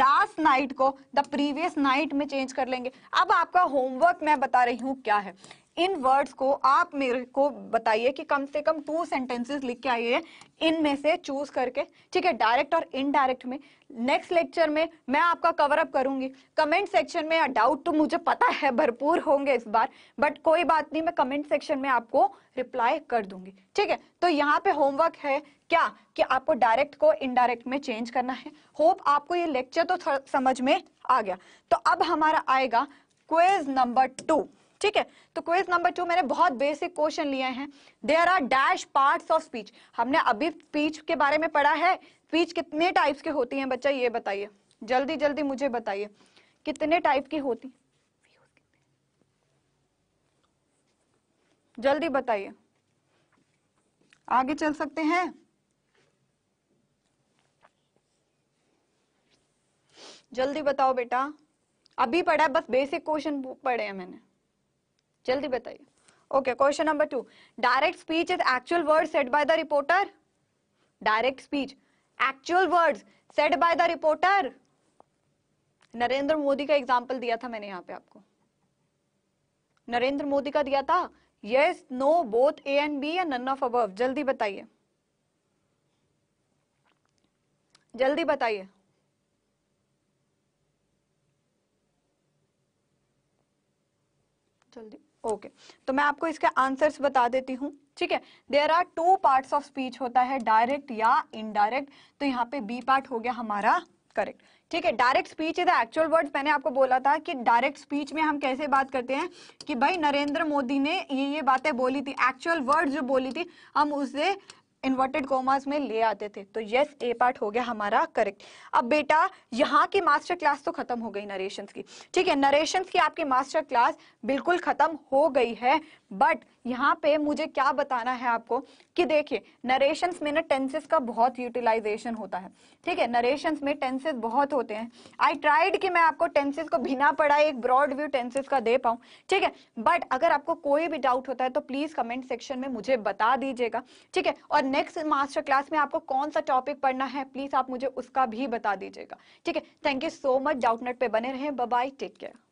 लास्ट नाइट को द प्रीवियस नाइट में चेंज कर लेंगे अब आपका होमवर्क मैं बता रही हूँ क्या है इन वर्ड्स को आप मेरे को बताइए कि कम से कम टू सेंटेंसेस लिख के आइए इनमें से चूज करके ठीक है डायरेक्ट और इनडायरेक्ट में नेक्स्ट लेक्चर में मैं आपका कवर अप करूंगी कमेंट सेक्शन में डाउट तो मुझे पता है भरपूर होंगे इस बार बट कोई बात नहीं मैं कमेंट सेक्शन में आपको रिप्लाई कर दूंगी ठीक है तो यहाँ पे होमवर्क है क्या कि आपको डायरेक्ट को इनडायरेक्ट में चेंज करना है होप आपको ये लेक्चर तो समझ में आ गया तो अब हमारा आएगा क्वेज नंबर टू ठीक है तो क्वेश्चन नंबर टू मैंने बहुत बेसिक क्वेश्चन लिए हैं there are dash part of speech हमने अभी स्पीच के बारे में पढ़ा है स्पीच कितने टाइप्स के होती है बच्चा ये बताइए जल्दी जल्दी मुझे बताइए कितने टाइप की होती जल्दी बताइए आगे चल सकते हैं जल्दी बताओ बेटा अभी पढ़ा है बस बेसिक क्वेश्चन पढ़े हैं मैंने जल्दी बताइए okay question number two direct speech is actual word said by the reporter direct speech actual word said by the reporter Narendra Modi का एग्जाम्पल दिया था मैंने यहाँ पे आपको नरेंद्र मोदी का दिया था yes no both A and B या नन ऑफ अब जल्दी बताइए जल्दी बताइए जल्दी ओके तो मैं आपको इसके आंसर्स बता देती हूँ ठीक है there are two part of speech होता है डायरेक्ट या इनडायरेक्ट तो यहाँ पे बी पार्ट हो गया हमारा करेक्ट ठीक है direct speech is actual word मैंने आपको बोला था कि डायरेक्ट स्पीच में हम कैसे बात करते हैं कि भाई नरेंद्र मोदी ने ये ये बातें बोली थी एक्चुअल वर्ड जो बोली थी हम उसे इन्वर्टेड कोमास में ले आते थे तो यस ए पार्ट हो गया हमारा करेक्ट अब बेटा यहाँ की मास्टर क्लास तो खत्म हो गई नरेशन की ठीक है नरेशन की आपकी मास्टर क्लास बिल्कुल खत्म हो गई है बट यहाँ पे मुझे क्या बताना है आपको कि देखिए नरेशन में ना टेंसेस का बहुत यूटिलाइजेशन होता है ठीक है नरेशन में टेंसेस बहुत होते हैं आई ट्राइड कि मैं आपको टेंसेस को बिना पढ़ाए एक ब्रॉड व्यू टेंसेस का दे पाऊँ ठीक है बट अगर आपको कोई भी डाउट होता है तो प्लीज कमेंट सेक्शन में मुझे बता दीजिएगा ठीक है और नेक्स्ट मास्टर क्लास में आपको कौन सा टॉपिक पढ़ना है प्लीज आप मुझे उसका भी बता दीजिएगा ठीक है thank you so much Doubtnut पे बने रहें बाय टेक केयर